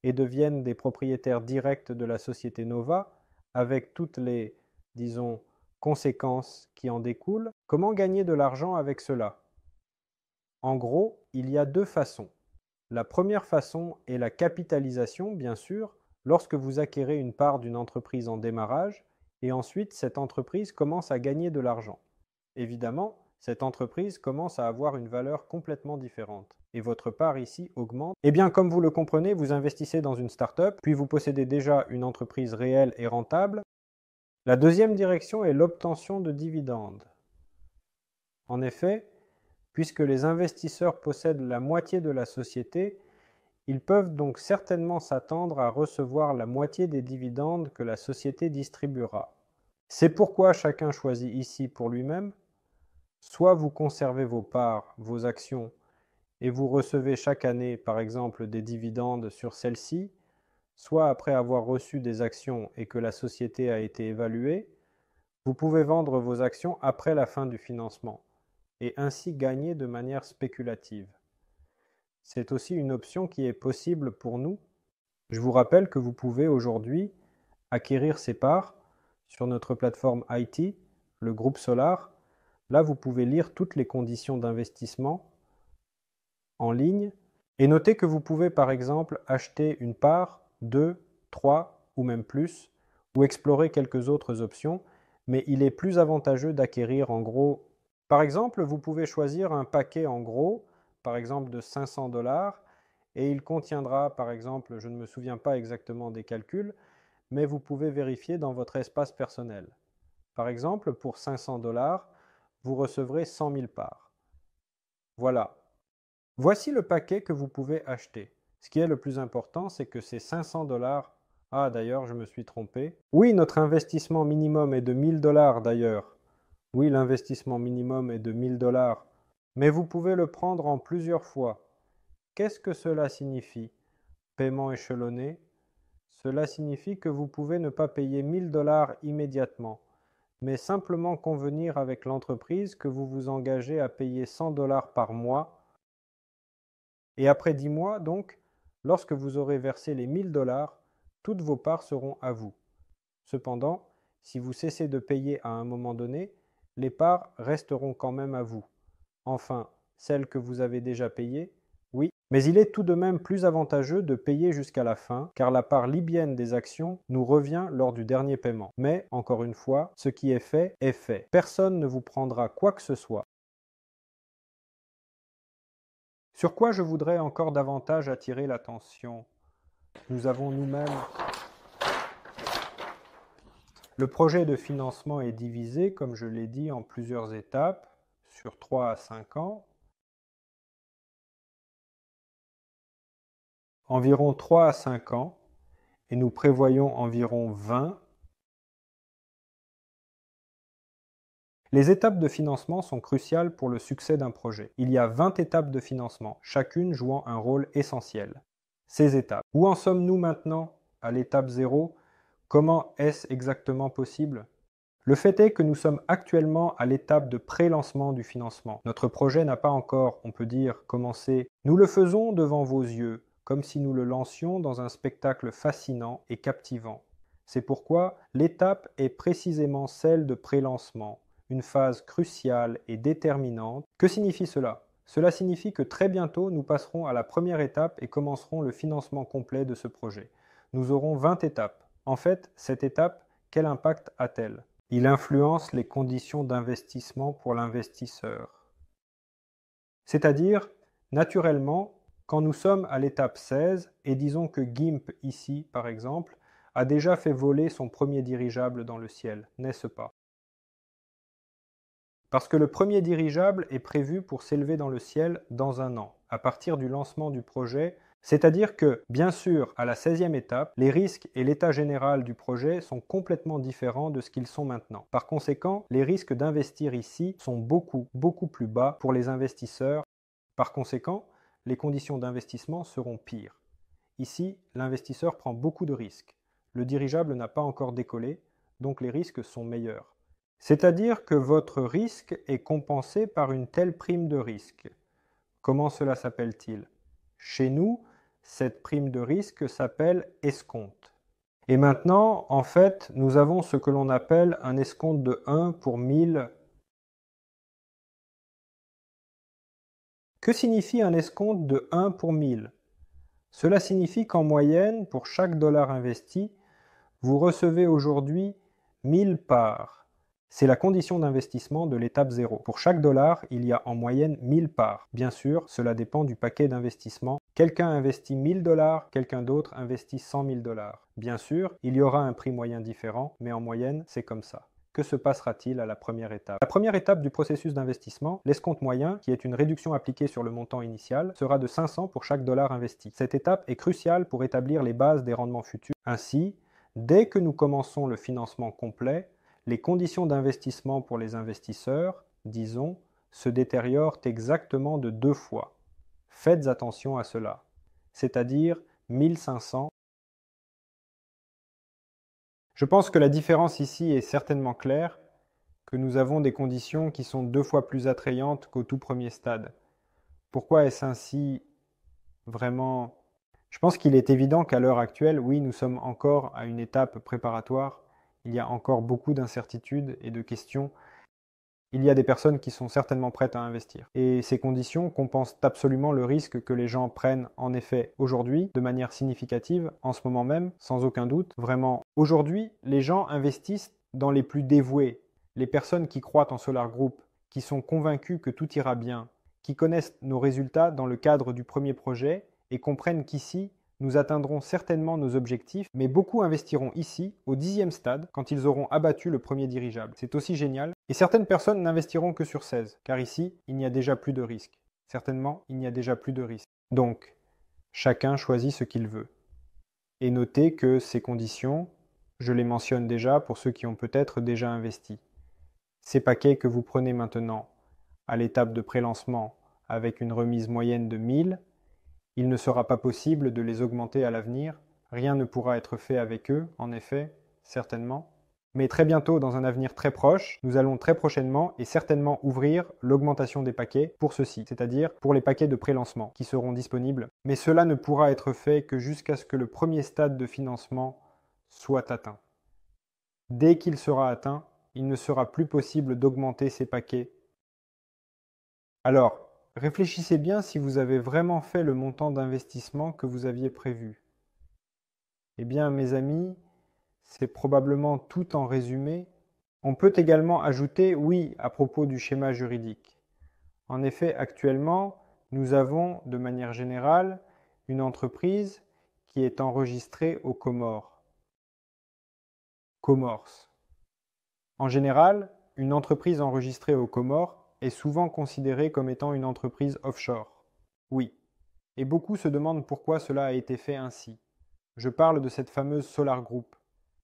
et deviennent des propriétaires directs de la société Nova avec toutes les, disons, conséquences qui en découlent. Comment gagner de l'argent avec cela En gros, il y a deux façons. La première façon est la capitalisation, bien sûr, lorsque vous acquérez une part d'une entreprise en démarrage et ensuite cette entreprise commence à gagner de l'argent. Évidemment, cette entreprise commence à avoir une valeur complètement différente. Et votre part ici augmente. Et eh bien, comme vous le comprenez, vous investissez dans une start-up, puis vous possédez déjà une entreprise réelle et rentable. La deuxième direction est l'obtention de dividendes. En effet, puisque les investisseurs possèdent la moitié de la société, ils peuvent donc certainement s'attendre à recevoir la moitié des dividendes que la société distribuera. C'est pourquoi chacun choisit ici pour lui-même Soit vous conservez vos parts, vos actions, et vous recevez chaque année, par exemple, des dividendes sur celles-ci, soit après avoir reçu des actions et que la société a été évaluée, vous pouvez vendre vos actions après la fin du financement et ainsi gagner de manière spéculative. C'est aussi une option qui est possible pour nous. Je vous rappelle que vous pouvez aujourd'hui acquérir ces parts sur notre plateforme IT, le groupe Solar, Là, vous pouvez lire toutes les conditions d'investissement en ligne et notez que vous pouvez par exemple acheter une part, deux, trois ou même plus ou explorer quelques autres options, mais il est plus avantageux d'acquérir en gros. Par exemple, vous pouvez choisir un paquet en gros, par exemple de 500 dollars, et il contiendra, par exemple, je ne me souviens pas exactement des calculs, mais vous pouvez vérifier dans votre espace personnel. Par exemple, pour 500 dollars, vous recevrez 100 000 parts. Voilà. Voici le paquet que vous pouvez acheter. Ce qui est le plus important, c'est que ces 500 dollars... Ah d'ailleurs, je me suis trompé. Oui, notre investissement minimum est de 1000 dollars d'ailleurs. Oui, l'investissement minimum est de 1000 dollars. Mais vous pouvez le prendre en plusieurs fois. Qu'est-ce que cela signifie Paiement échelonné. Cela signifie que vous pouvez ne pas payer 1000 dollars immédiatement mais simplement convenir avec l'entreprise que vous vous engagez à payer 100 dollars par mois. Et après 10 mois, donc, lorsque vous aurez versé les 1000 dollars, toutes vos parts seront à vous. Cependant, si vous cessez de payer à un moment donné, les parts resteront quand même à vous. Enfin, celles que vous avez déjà payées, mais il est tout de même plus avantageux de payer jusqu'à la fin, car la part libyenne des actions nous revient lors du dernier paiement. Mais, encore une fois, ce qui est fait est fait. Personne ne vous prendra quoi que ce soit. Sur quoi je voudrais encore davantage attirer l'attention Nous avons nous-mêmes... Le projet de financement est divisé, comme je l'ai dit, en plusieurs étapes, sur 3 à 5 ans, environ 3 à 5 ans et nous prévoyons environ 20. Les étapes de financement sont cruciales pour le succès d'un projet. Il y a 20 étapes de financement, chacune jouant un rôle essentiel. Ces étapes. Où en sommes-nous maintenant à l'étape 0 Comment est-ce exactement possible le fait est que nous sommes actuellement à l'étape de pré-lancement du financement. Notre projet n'a pas encore, on peut dire, commencé. Nous le faisons devant vos yeux, comme si nous le lancions dans un spectacle fascinant et captivant. C'est pourquoi l'étape est précisément celle de prélancement, une phase cruciale et déterminante. Que signifie cela Cela signifie que très bientôt nous passerons à la première étape et commencerons le financement complet de ce projet. Nous aurons 20 étapes. En fait, cette étape, quel impact a-t-elle Il influence les conditions d'investissement pour l'investisseur. C'est-à-dire, naturellement, quand nous sommes à l'étape 16, et disons que GIMP ici, par exemple, a déjà fait voler son premier dirigeable dans le ciel, n'est-ce pas Parce que le premier dirigeable est prévu pour s'élever dans le ciel dans un an, à partir du lancement du projet, c'est-à-dire que, bien sûr, à la 16e étape, les risques et l'état général du projet sont complètement différents de ce qu'ils sont maintenant. Par conséquent, les risques d'investir ici sont beaucoup, beaucoup plus bas pour les investisseurs. Par conséquent, les conditions d'investissement seront pires. Ici, l'investisseur prend beaucoup de risques. Le dirigeable n'a pas encore décollé, donc les risques sont meilleurs. C'est-à-dire que votre risque est compensé par une telle prime de risque. Comment cela s'appelle-t-il Chez nous, cette prime de risque s'appelle escompte. Et maintenant, en fait, nous avons ce que l'on appelle un escompte de 1 pour 1000 Que signifie un escompte de 1 pour 1000 Cela signifie qu'en moyenne, pour chaque dollar investi, vous recevez aujourd'hui 1000 parts. C'est la condition d'investissement de l'étape 0. Pour chaque dollar, il y a en moyenne 1000 parts. Bien sûr, cela dépend du paquet d'investissement. Quelqu'un investit 1000 dollars, quelqu'un d'autre investit 100 000 dollars. Bien sûr, il y aura un prix moyen différent, mais en moyenne, c'est comme ça. Que se passera-t-il à la première étape La première étape du processus d'investissement, l'escompte moyen, qui est une réduction appliquée sur le montant initial, sera de 500 pour chaque dollar investi. Cette étape est cruciale pour établir les bases des rendements futurs. Ainsi, dès que nous commençons le financement complet, les conditions d'investissement pour les investisseurs, disons, se détériorent exactement de deux fois. Faites attention à cela, c'est-à-dire 1500 je pense que la différence ici est certainement claire, que nous avons des conditions qui sont deux fois plus attrayantes qu'au tout premier stade. Pourquoi est-ce ainsi vraiment Je pense qu'il est évident qu'à l'heure actuelle, oui, nous sommes encore à une étape préparatoire, il y a encore beaucoup d'incertitudes et de questions il y a des personnes qui sont certainement prêtes à investir. Et ces conditions compensent absolument le risque que les gens prennent en effet aujourd'hui, de manière significative, en ce moment même, sans aucun doute. Vraiment, aujourd'hui, les gens investissent dans les plus dévoués, les personnes qui croient en Solar Group, qui sont convaincus que tout ira bien, qui connaissent nos résultats dans le cadre du premier projet et comprennent qu'ici, nous atteindrons certainement nos objectifs, mais beaucoup investiront ici, au dixième stade, quand ils auront abattu le premier dirigeable. C'est aussi génial et certaines personnes n'investiront que sur 16, car ici, il n'y a déjà plus de risque. Certainement, il n'y a déjà plus de risque. Donc, chacun choisit ce qu'il veut. Et notez que ces conditions, je les mentionne déjà pour ceux qui ont peut-être déjà investi. Ces paquets que vous prenez maintenant à l'étape de prélancement avec une remise moyenne de 1000, il ne sera pas possible de les augmenter à l'avenir, rien ne pourra être fait avec eux, en effet, certainement, mais très bientôt, dans un avenir très proche, nous allons très prochainement et certainement ouvrir l'augmentation des paquets pour ceux-ci, c'est-à-dire pour les paquets de pré-lancement qui seront disponibles. Mais cela ne pourra être fait que jusqu'à ce que le premier stade de financement soit atteint. Dès qu'il sera atteint, il ne sera plus possible d'augmenter ces paquets. Alors, réfléchissez bien si vous avez vraiment fait le montant d'investissement que vous aviez prévu. Eh bien, mes amis, c'est probablement tout en résumé, on peut également ajouter oui à propos du schéma juridique. En effet, actuellement, nous avons, de manière générale, une entreprise qui est enregistrée aux Comores. Comores. En général, une entreprise enregistrée aux Comores est souvent considérée comme étant une entreprise offshore. Oui. Et beaucoup se demandent pourquoi cela a été fait ainsi. Je parle de cette fameuse Solar Group.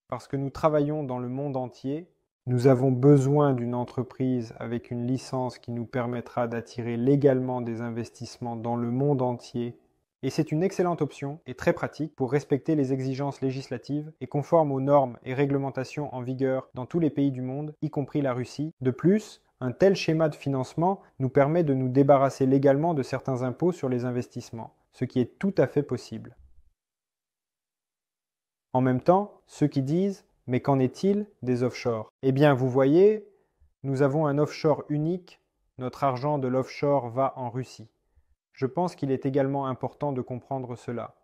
Parce que nous travaillons dans le monde entier, nous avons besoin d'une entreprise avec une licence qui nous permettra d'attirer légalement des investissements dans le monde entier. Et c'est une excellente option et très pratique pour respecter les exigences législatives et conforme aux normes et réglementations en vigueur dans tous les pays du monde, y compris la Russie. De plus, un tel schéma de financement nous permet de nous débarrasser légalement de certains impôts sur les investissements, ce qui est tout à fait possible. En même temps, ceux qui disent mais qu'en est-il des offshore Eh bien, vous voyez, nous avons un offshore unique, notre argent de l'offshore va en Russie. Je pense qu'il est également important de comprendre cela.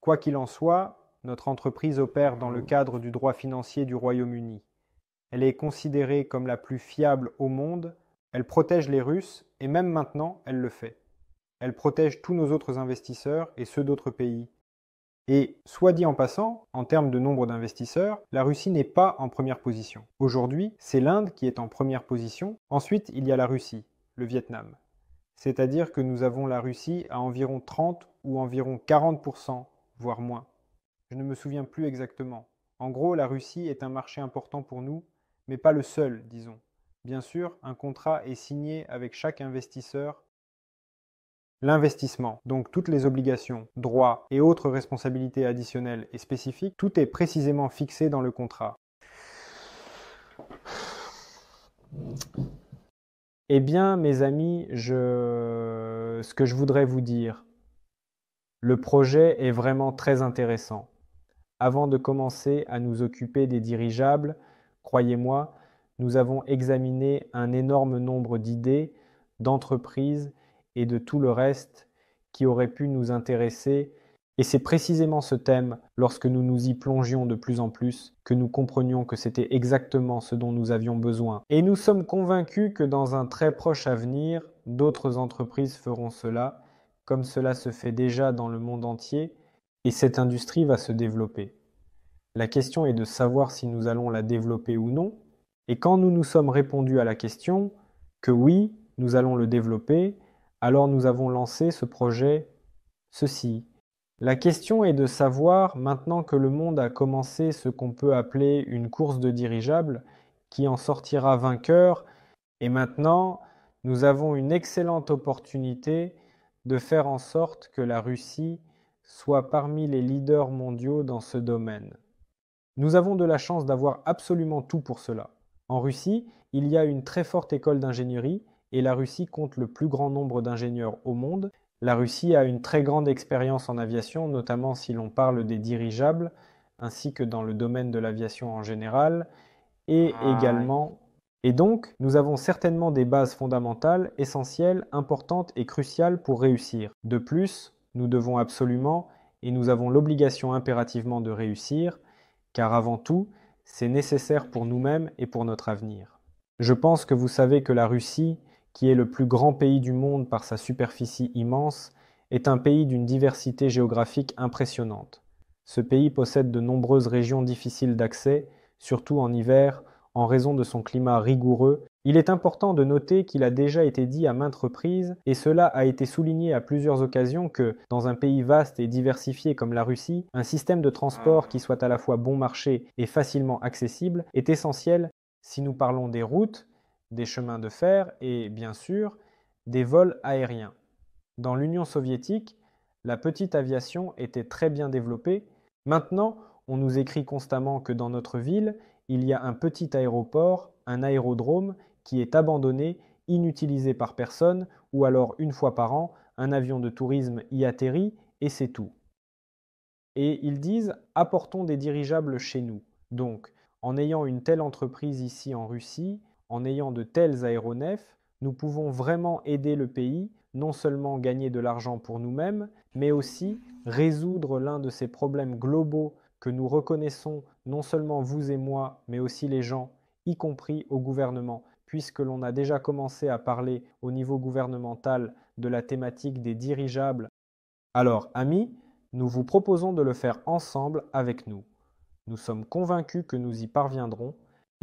Quoi qu'il en soit, notre entreprise opère dans le mmh. cadre du droit financier du Royaume-Uni. Elle est considérée comme la plus fiable au monde, elle protège les Russes, et même maintenant, elle le fait. Elle protège tous nos autres investisseurs et ceux d'autres pays, et soit dit en passant, en termes de nombre d'investisseurs, la Russie n'est pas en première position. Aujourd'hui, c'est l'Inde qui est en première position. Ensuite, il y a la Russie, le Vietnam. C'est-à-dire que nous avons la Russie à environ 30 ou environ 40%, voire moins. Je ne me souviens plus exactement. En gros, la Russie est un marché important pour nous, mais pas le seul, disons. Bien sûr, un contrat est signé avec chaque investisseur l'investissement, donc toutes les obligations, droits et autres responsabilités additionnelles et spécifiques, tout est précisément fixé dans le contrat. Eh bien, mes amis, ce que je voudrais vous dire, le projet est vraiment très intéressant. Avant de commencer à nous occuper des dirigeables, croyez-moi, nous avons examiné un énorme nombre d'idées, d'entreprises et de tout le reste qui aurait pu nous intéresser. Et c'est précisément ce thème, lorsque nous nous y plongions de plus en plus, que nous comprenions que c'était exactement ce dont nous avions besoin. Et nous sommes convaincus que dans un très proche avenir, d'autres entreprises feront cela, comme cela se fait déjà dans le monde entier, et cette industrie va se développer. La question est de savoir si nous allons la développer ou non, et quand nous nous sommes répondus à la question que oui, nous allons le développer, alors nous avons lancé ce projet, ceci. La question est de savoir, maintenant que le monde a commencé ce qu'on peut appeler une course de dirigeables, qui en sortira vainqueur, et maintenant nous avons une excellente opportunité de faire en sorte que la Russie soit parmi les leaders mondiaux dans ce domaine. Nous avons de la chance d'avoir absolument tout pour cela. En Russie, il y a une très forte école d'ingénierie et la Russie compte le plus grand nombre d'ingénieurs au monde. La Russie a une très grande expérience en aviation, notamment si l'on parle des dirigeables, ainsi que dans le domaine de l'aviation en général, et ah également... Et donc, nous avons certainement des bases fondamentales, essentielles, importantes et cruciales pour réussir. De plus, nous devons absolument, et nous avons l'obligation impérativement de réussir, car avant tout, c'est nécessaire pour nous-mêmes et pour notre avenir. Je pense que vous savez que la Russie qui est le plus grand pays du monde par sa superficie immense, est un pays d'une diversité géographique impressionnante. Ce pays possède de nombreuses régions difficiles d'accès, surtout en hiver, en raison de son climat rigoureux. Il est important de noter qu'il a déjà été dit à maintes reprises, et cela a été souligné à plusieurs occasions, que, dans un pays vaste et diversifié comme la Russie, un système de transport qui soit à la fois bon marché et facilement accessible est essentiel si nous parlons des routes, des chemins de fer et, bien sûr, des vols aériens. Dans l'Union soviétique, la petite aviation était très bien développée. Maintenant, on nous écrit constamment que dans notre ville, il y a un petit aéroport, un aérodrome, qui est abandonné, inutilisé par personne, ou alors une fois par an, un avion de tourisme y atterrit, et c'est tout. Et ils disent, apportons des dirigeables chez nous. Donc, en ayant une telle entreprise ici en Russie, en ayant de tels aéronefs, nous pouvons vraiment aider le pays, non seulement gagner de l'argent pour nous-mêmes, mais aussi résoudre l'un de ces problèmes globaux que nous reconnaissons non seulement vous et moi, mais aussi les gens, y compris au gouvernement, puisque l'on a déjà commencé à parler au niveau gouvernemental de la thématique des dirigeables. Alors, amis, nous vous proposons de le faire ensemble avec nous. Nous sommes convaincus que nous y parviendrons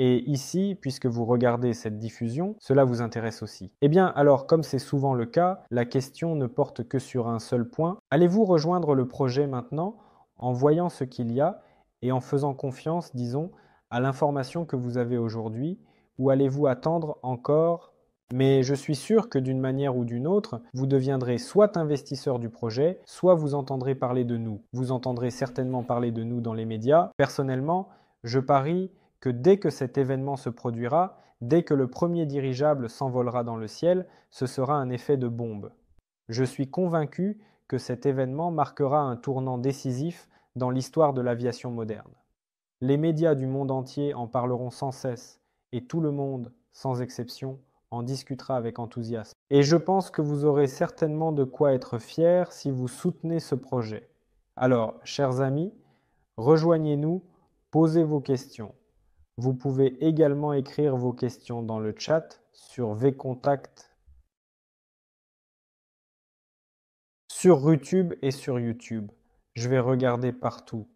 et ici, puisque vous regardez cette diffusion, cela vous intéresse aussi. Eh bien, alors, comme c'est souvent le cas, la question ne porte que sur un seul point. Allez-vous rejoindre le projet maintenant en voyant ce qu'il y a et en faisant confiance, disons, à l'information que vous avez aujourd'hui ou allez-vous attendre encore mais je suis sûr que d'une manière ou d'une autre, vous deviendrez soit investisseur du projet, soit vous entendrez parler de nous. Vous entendrez certainement parler de nous dans les médias. Personnellement, je parie que dès que cet événement se produira, dès que le premier dirigeable s'envolera dans le ciel, ce sera un effet de bombe. Je suis convaincu que cet événement marquera un tournant décisif dans l'histoire de l'aviation moderne. Les médias du monde entier en parleront sans cesse, et tout le monde, sans exception, en discutera avec enthousiasme. Et je pense que vous aurez certainement de quoi être fier si vous soutenez ce projet. Alors, chers amis, rejoignez-nous, posez vos questions. Vous pouvez également écrire vos questions dans le chat sur vcontact sur YouTube et sur YouTube. Je vais regarder partout.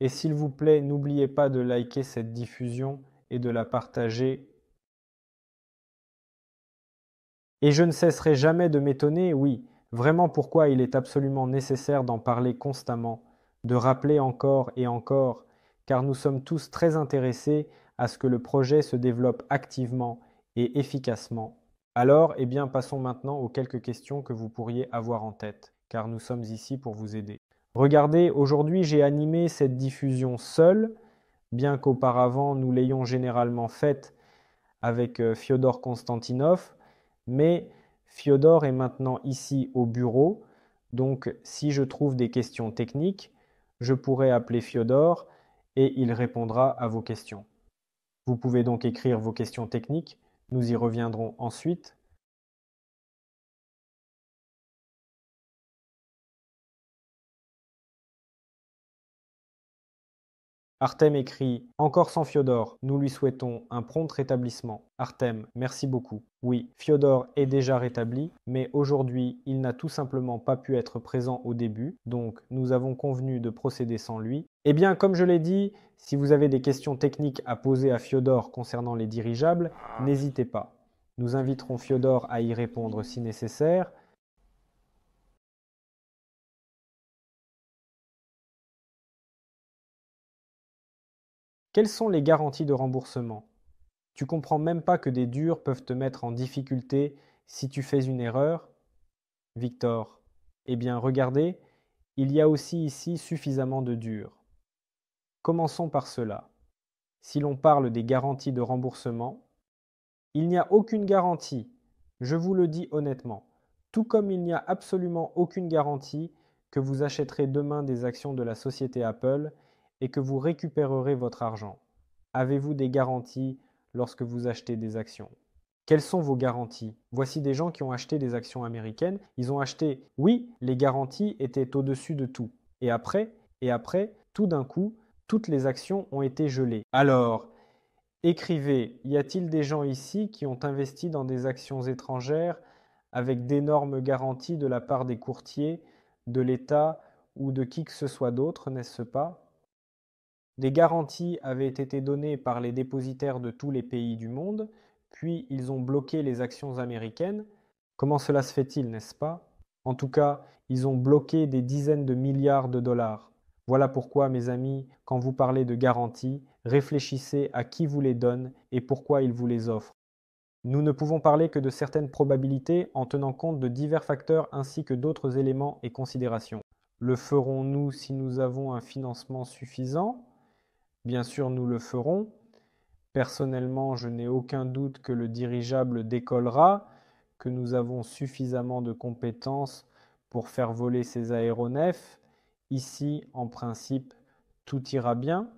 Et s'il vous plaît, n'oubliez pas de liker cette diffusion et de la partager. Et je ne cesserai jamais de m'étonner, oui, vraiment pourquoi il est absolument nécessaire d'en parler constamment, de rappeler encore et encore car nous sommes tous très intéressés à ce que le projet se développe activement et efficacement. Alors, eh bien, passons maintenant aux quelques questions que vous pourriez avoir en tête, car nous sommes ici pour vous aider. Regardez, aujourd'hui j'ai animé cette diffusion seule, bien qu'auparavant nous l'ayons généralement faite avec euh, Fyodor Konstantinov, mais Fyodor est maintenant ici au bureau, donc si je trouve des questions techniques, je pourrais appeler Fyodor et il répondra à vos questions. Vous pouvez donc écrire vos questions techniques, nous y reviendrons ensuite. Artem écrit Encore sans Fiodor, nous lui souhaitons un prompt rétablissement. Artem, merci beaucoup. Oui, Fiodor est déjà rétabli, mais aujourd'hui il n'a tout simplement pas pu être présent au début, donc nous avons convenu de procéder sans lui eh bien, comme je l'ai dit, si vous avez des questions techniques à poser à Fiodor concernant les dirigeables, ah. n'hésitez pas. Nous inviterons Fiodor à y répondre si nécessaire. Quelles sont les garanties de remboursement Tu comprends même pas que des durs peuvent te mettre en difficulté si tu fais une erreur Victor. Eh bien, regardez, il y a aussi ici suffisamment de durs. Commençons par cela. Si l'on parle des garanties de remboursement, il n'y a aucune garantie, je vous le dis honnêtement, tout comme il n'y a absolument aucune garantie que vous achèterez demain des actions de la société Apple et que vous récupérerez votre argent. Avez-vous des garanties lorsque vous achetez des actions Quelles sont vos garanties Voici des gens qui ont acheté des actions américaines. Ils ont acheté, oui, les garanties étaient au-dessus de tout. Et après, et après, tout d'un coup, toutes les actions ont été gelées. Alors, écrivez, y a-t-il des gens ici qui ont investi dans des actions étrangères avec d'énormes garanties de la part des courtiers, de l'État ou de qui que ce soit d'autre, n'est-ce pas Des garanties avaient été données par les dépositaires de tous les pays du monde, puis ils ont bloqué les actions américaines. Comment cela se fait-il, n'est-ce pas En tout cas, ils ont bloqué des dizaines de milliards de dollars. Voilà pourquoi, mes amis, quand vous parlez de garantie, réfléchissez à qui vous les donne et pourquoi il vous les offre. Nous ne pouvons parler que de certaines probabilités en tenant compte de divers facteurs ainsi que d'autres éléments et considérations. Le ferons-nous si nous avons un financement suffisant Bien sûr, nous le ferons. Personnellement, je n'ai aucun doute que le dirigeable décollera, que nous avons suffisamment de compétences pour faire voler ces aéronefs, Ici, en principe, tout ira bien.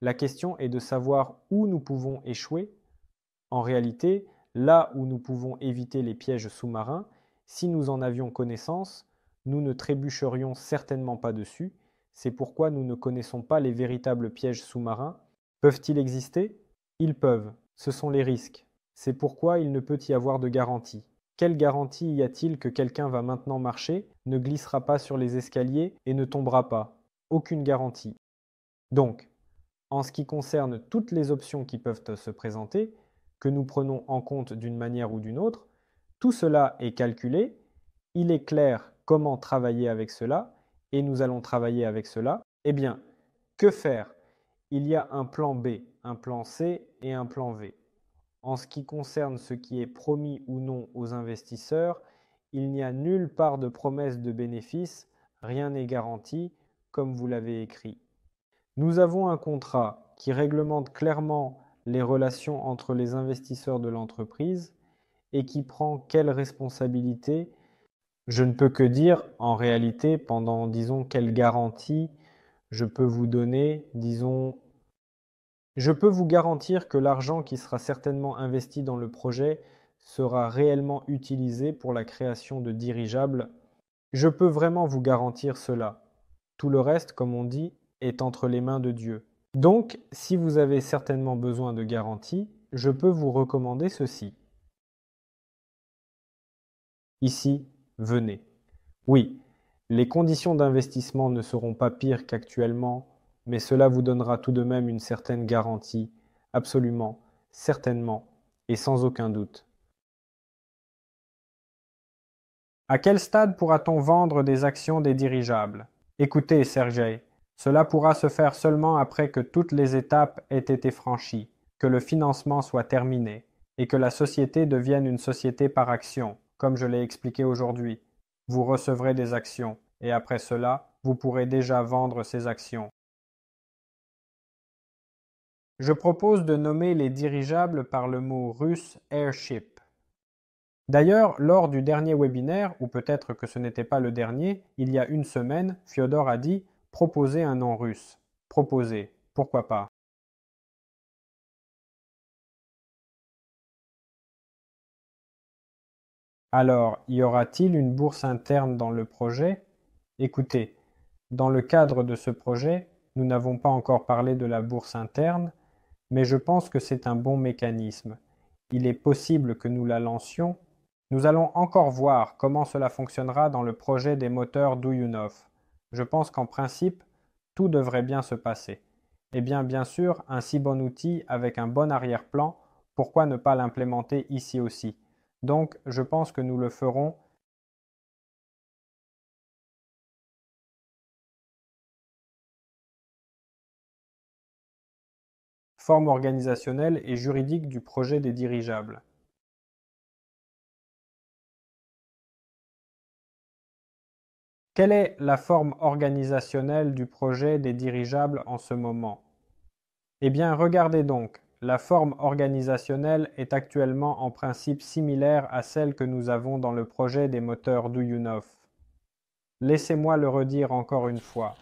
La question est de savoir où nous pouvons échouer. En réalité, là où nous pouvons éviter les pièges sous-marins, si nous en avions connaissance, nous ne trébucherions certainement pas dessus. C'est pourquoi nous ne connaissons pas les véritables pièges sous-marins. Peuvent-ils exister Ils peuvent. Ce sont les risques. C'est pourquoi il ne peut y avoir de garantie. Quelle garantie y a-t-il que quelqu'un va maintenant marcher, ne glissera pas sur les escaliers et ne tombera pas Aucune garantie. Donc, en ce qui concerne toutes les options qui peuvent se présenter, que nous prenons en compte d'une manière ou d'une autre, tout cela est calculé, il est clair comment travailler avec cela, et nous allons travailler avec cela. Eh bien, que faire Il y a un plan B, un plan C et un plan V. En ce qui concerne ce qui est promis ou non aux investisseurs, il n'y a nulle part de promesse de bénéfice, rien n'est garanti, comme vous l'avez écrit. Nous avons un contrat qui réglemente clairement les relations entre les investisseurs de l'entreprise et qui prend quelle responsabilité Je ne peux que dire, en réalité, pendant, disons, quelle garantie je peux vous donner, disons, je peux vous garantir que l'argent qui sera certainement investi dans le projet sera réellement utilisé pour la création de dirigeables. Je peux vraiment vous garantir cela. Tout le reste, comme on dit, est entre les mains de Dieu. Donc, si vous avez certainement besoin de garanties, je peux vous recommander ceci. Ici, venez. Oui, les conditions d'investissement ne seront pas pires qu'actuellement mais cela vous donnera tout de même une certaine garantie, absolument, certainement et sans aucun doute. À quel stade pourra-t-on vendre des actions des dirigeables Écoutez, Sergei, cela pourra se faire seulement après que toutes les étapes aient été franchies, que le financement soit terminé, et que la société devienne une société par action, comme je l'ai expliqué aujourd'hui. Vous recevrez des actions, et après cela, vous pourrez déjà vendre ces actions. Je propose de nommer les dirigeables par le mot russe Airship. D'ailleurs, lors du dernier webinaire, ou peut-être que ce n'était pas le dernier, il y a une semaine, Fyodor a dit proposer un nom russe. Proposer, pourquoi pas Alors, y aura-t-il une bourse interne dans le projet Écoutez, dans le cadre de ce projet, nous n'avons pas encore parlé de la bourse interne, mais je pense que c'est un bon mécanisme. Il est possible que nous la lancions. Nous allons encore voir comment cela fonctionnera dans le projet des moteurs d'Uyunov. Je pense qu'en principe, tout devrait bien se passer. Eh bien, bien sûr, un si bon outil avec un bon arrière-plan, pourquoi ne pas l'implémenter ici aussi Donc, je pense que nous le ferons forme organisationnelle et juridique du projet des dirigeables. Quelle est la forme organisationnelle du projet des dirigeables en ce moment Eh bien, regardez donc, la forme organisationnelle est actuellement en principe similaire à celle que nous avons dans le projet des moteurs Douyunov. Laissez-moi le redire encore une fois.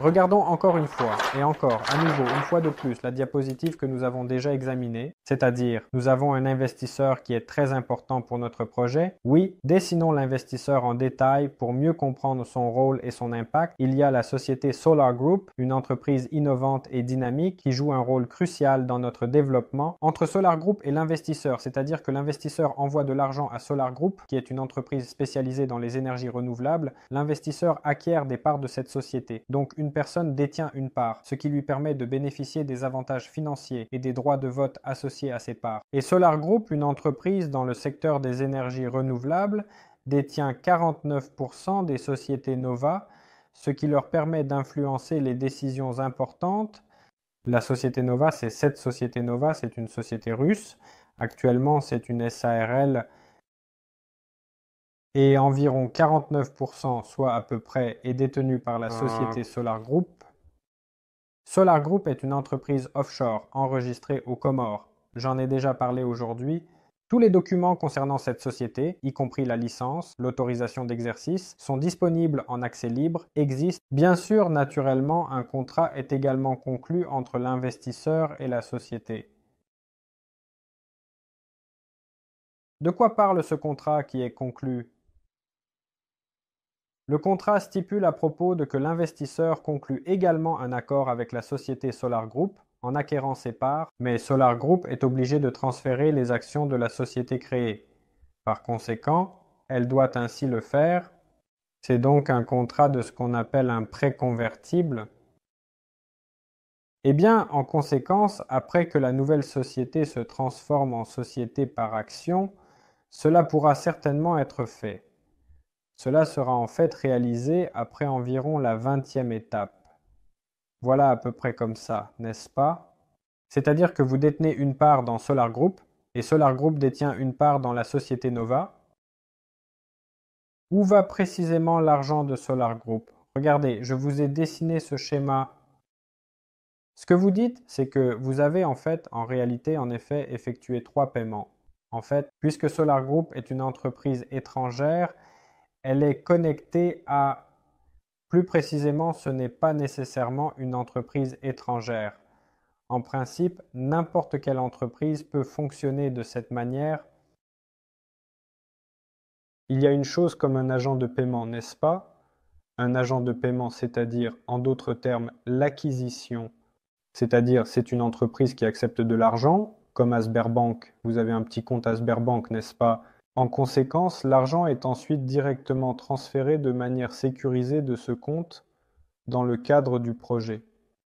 Regardons encore une fois, et encore, à nouveau, une fois de plus, la diapositive que nous avons déjà examinée, c'est-à-dire nous avons un investisseur qui est très important pour notre projet. Oui, dessinons l'investisseur en détail pour mieux comprendre son rôle et son impact. Il y a la société Solar Group, une entreprise innovante et dynamique qui joue un rôle crucial dans notre développement. Entre Solar Group et l'investisseur, c'est-à-dire que l'investisseur envoie de l'argent à Solar Group, qui est une entreprise spécialisée dans les énergies renouvelables, l'investisseur acquiert des parts de cette société. Donc une personne détient une part, ce qui lui permet de bénéficier des avantages financiers et des droits de vote associés à ses parts. Et Solar Group, une entreprise dans le secteur des énergies renouvelables, détient 49% des sociétés Nova, ce qui leur permet d'influencer les décisions importantes. La société Nova, c'est cette société Nova, c'est une société russe. Actuellement, c'est une SARL et environ 49%, soit à peu près, est détenu par la ah. société Solar Group. Solar Group est une entreprise offshore enregistrée au Comores. J'en ai déjà parlé aujourd'hui. Tous les documents concernant cette société, y compris la licence, l'autorisation d'exercice, sont disponibles en accès libre, existent. Bien sûr, naturellement, un contrat est également conclu entre l'investisseur et la société. De quoi parle ce contrat qui est conclu le contrat stipule à propos de que l'investisseur conclut également un accord avec la société Solar Group en acquérant ses parts, mais Solar Group est obligé de transférer les actions de la société créée. Par conséquent, elle doit ainsi le faire. C'est donc un contrat de ce qu'on appelle un prêt convertible. Eh bien, en conséquence, après que la nouvelle société se transforme en société par action, cela pourra certainement être fait. Cela sera en fait réalisé après environ la vingtième étape. Voilà à peu près comme ça, n'est-ce pas C'est-à-dire que vous détenez une part dans Solar Group et Solar Group détient une part dans la société Nova. Où va précisément l'argent de Solar Group Regardez, je vous ai dessiné ce schéma. Ce que vous dites, c'est que vous avez en fait, en réalité, en effet, effectué trois paiements. En fait, puisque Solar Group est une entreprise étrangère, elle est connectée à... Plus précisément, ce n'est pas nécessairement une entreprise étrangère. En principe, n'importe quelle entreprise peut fonctionner de cette manière. Il y a une chose comme un agent de paiement, n'est-ce pas Un agent de paiement, c'est-à-dire, en d'autres termes, l'acquisition. C'est-à-dire, c'est une entreprise qui accepte de l'argent, comme Asberbank. Vous avez un petit compte Asberbank, n'est-ce pas en conséquence, l'argent est ensuite directement transféré de manière sécurisée de ce compte dans le cadre du projet.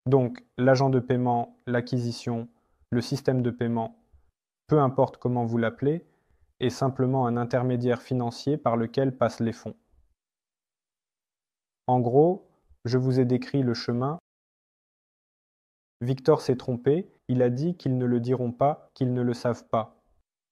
Donc l'agent de paiement, l'acquisition, le système de paiement, peu importe comment vous l'appelez, est simplement un intermédiaire financier par lequel passent les fonds. En gros, je vous ai décrit le chemin. Victor s'est trompé, il a dit qu'ils ne le diront pas, qu'ils ne le savent pas.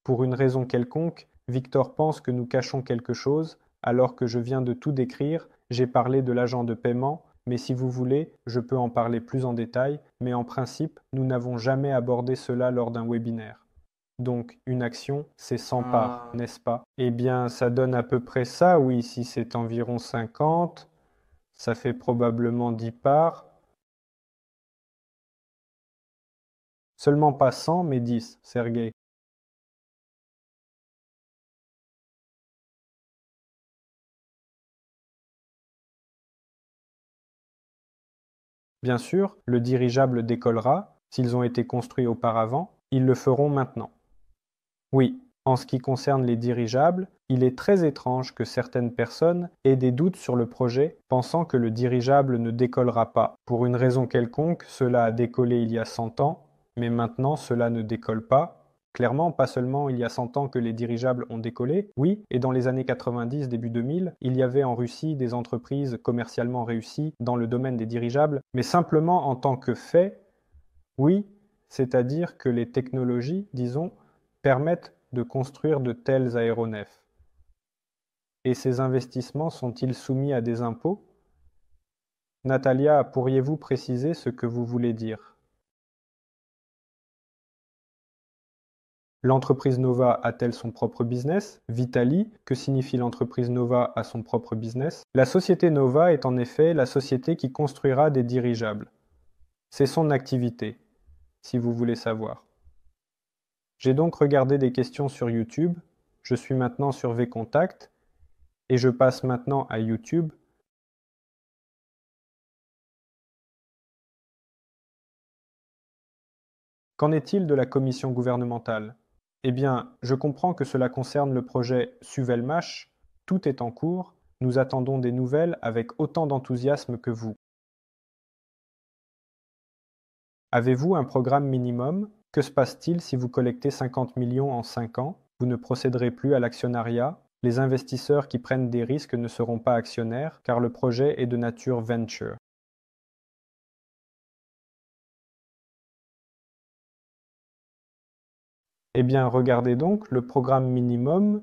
Pour une raison quelconque, Victor pense que nous cachons quelque chose, alors que je viens de tout décrire, j'ai parlé de l'agent de paiement, mais si vous voulez, je peux en parler plus en détail, mais en principe, nous n'avons jamais abordé cela lors d'un webinaire. Donc, une action, c'est 100 ah. parts, n'est-ce pas Eh bien, ça donne à peu près ça, oui, si c'est environ 50, ça fait probablement 10 parts. Seulement pas 100, mais 10, Sergei. Bien sûr, le dirigeable décollera, s'ils ont été construits auparavant, ils le feront maintenant. Oui, en ce qui concerne les dirigeables, il est très étrange que certaines personnes aient des doutes sur le projet, pensant que le dirigeable ne décollera pas. Pour une raison quelconque, cela a décollé il y a 100 ans, mais maintenant cela ne décolle pas, Clairement, pas seulement il y a 100 ans que les dirigeables ont décollé, oui, et dans les années 90, début 2000, il y avait en Russie des entreprises commercialement réussies dans le domaine des dirigeables, mais simplement en tant que fait, oui, c'est-à-dire que les technologies, disons, permettent de construire de tels aéronefs. Et ces investissements sont-ils soumis à des impôts Natalia, pourriez-vous préciser ce que vous voulez dire L'entreprise Nova a-t-elle son propre business Vitali, que signifie l'entreprise Nova à son propre business La société Nova est en effet la société qui construira des dirigeables. C'est son activité, si vous voulez savoir. J'ai donc regardé des questions sur YouTube, je suis maintenant sur VContact, et je passe maintenant à YouTube Qu'en est-il de la commission gouvernementale eh bien, je comprends que cela concerne le projet Suvelmash. Tout est en cours. Nous attendons des nouvelles avec autant d'enthousiasme que vous. Avez-vous un programme minimum Que se passe-t-il si vous collectez 50 millions en 5 ans Vous ne procéderez plus à l'actionnariat Les investisseurs qui prennent des risques ne seront pas actionnaires car le projet est de nature venture. Eh bien, regardez donc le programme minimum.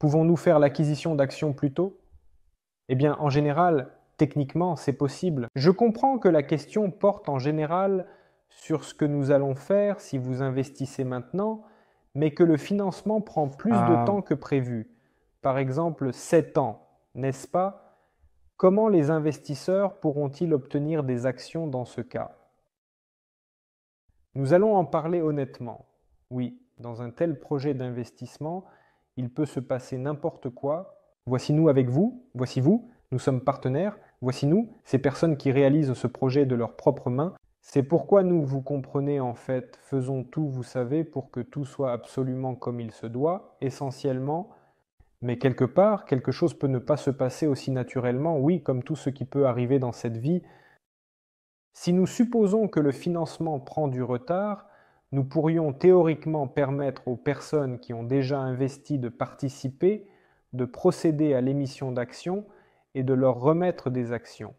Pouvons-nous faire l'acquisition d'actions plus tôt Eh bien, en général, techniquement, c'est possible. Je comprends que la question porte en général sur ce que nous allons faire si vous investissez maintenant, mais que le financement prend plus de ah. temps que prévu. Par exemple, 7 ans, n'est-ce pas Comment les investisseurs pourront-ils obtenir des actions dans ce cas nous allons en parler honnêtement. Oui, dans un tel projet d'investissement, il peut se passer n'importe quoi. Voici nous avec vous, voici vous, nous sommes partenaires, voici nous, ces personnes qui réalisent ce projet de leurs propres mains. C'est pourquoi nous, vous comprenez en fait, faisons tout, vous savez, pour que tout soit absolument comme il se doit, essentiellement. Mais quelque part, quelque chose peut ne pas se passer aussi naturellement, oui, comme tout ce qui peut arriver dans cette vie, si nous supposons que le financement prend du retard, nous pourrions théoriquement permettre aux personnes qui ont déjà investi de participer, de procéder à l'émission d'actions et de leur remettre des actions.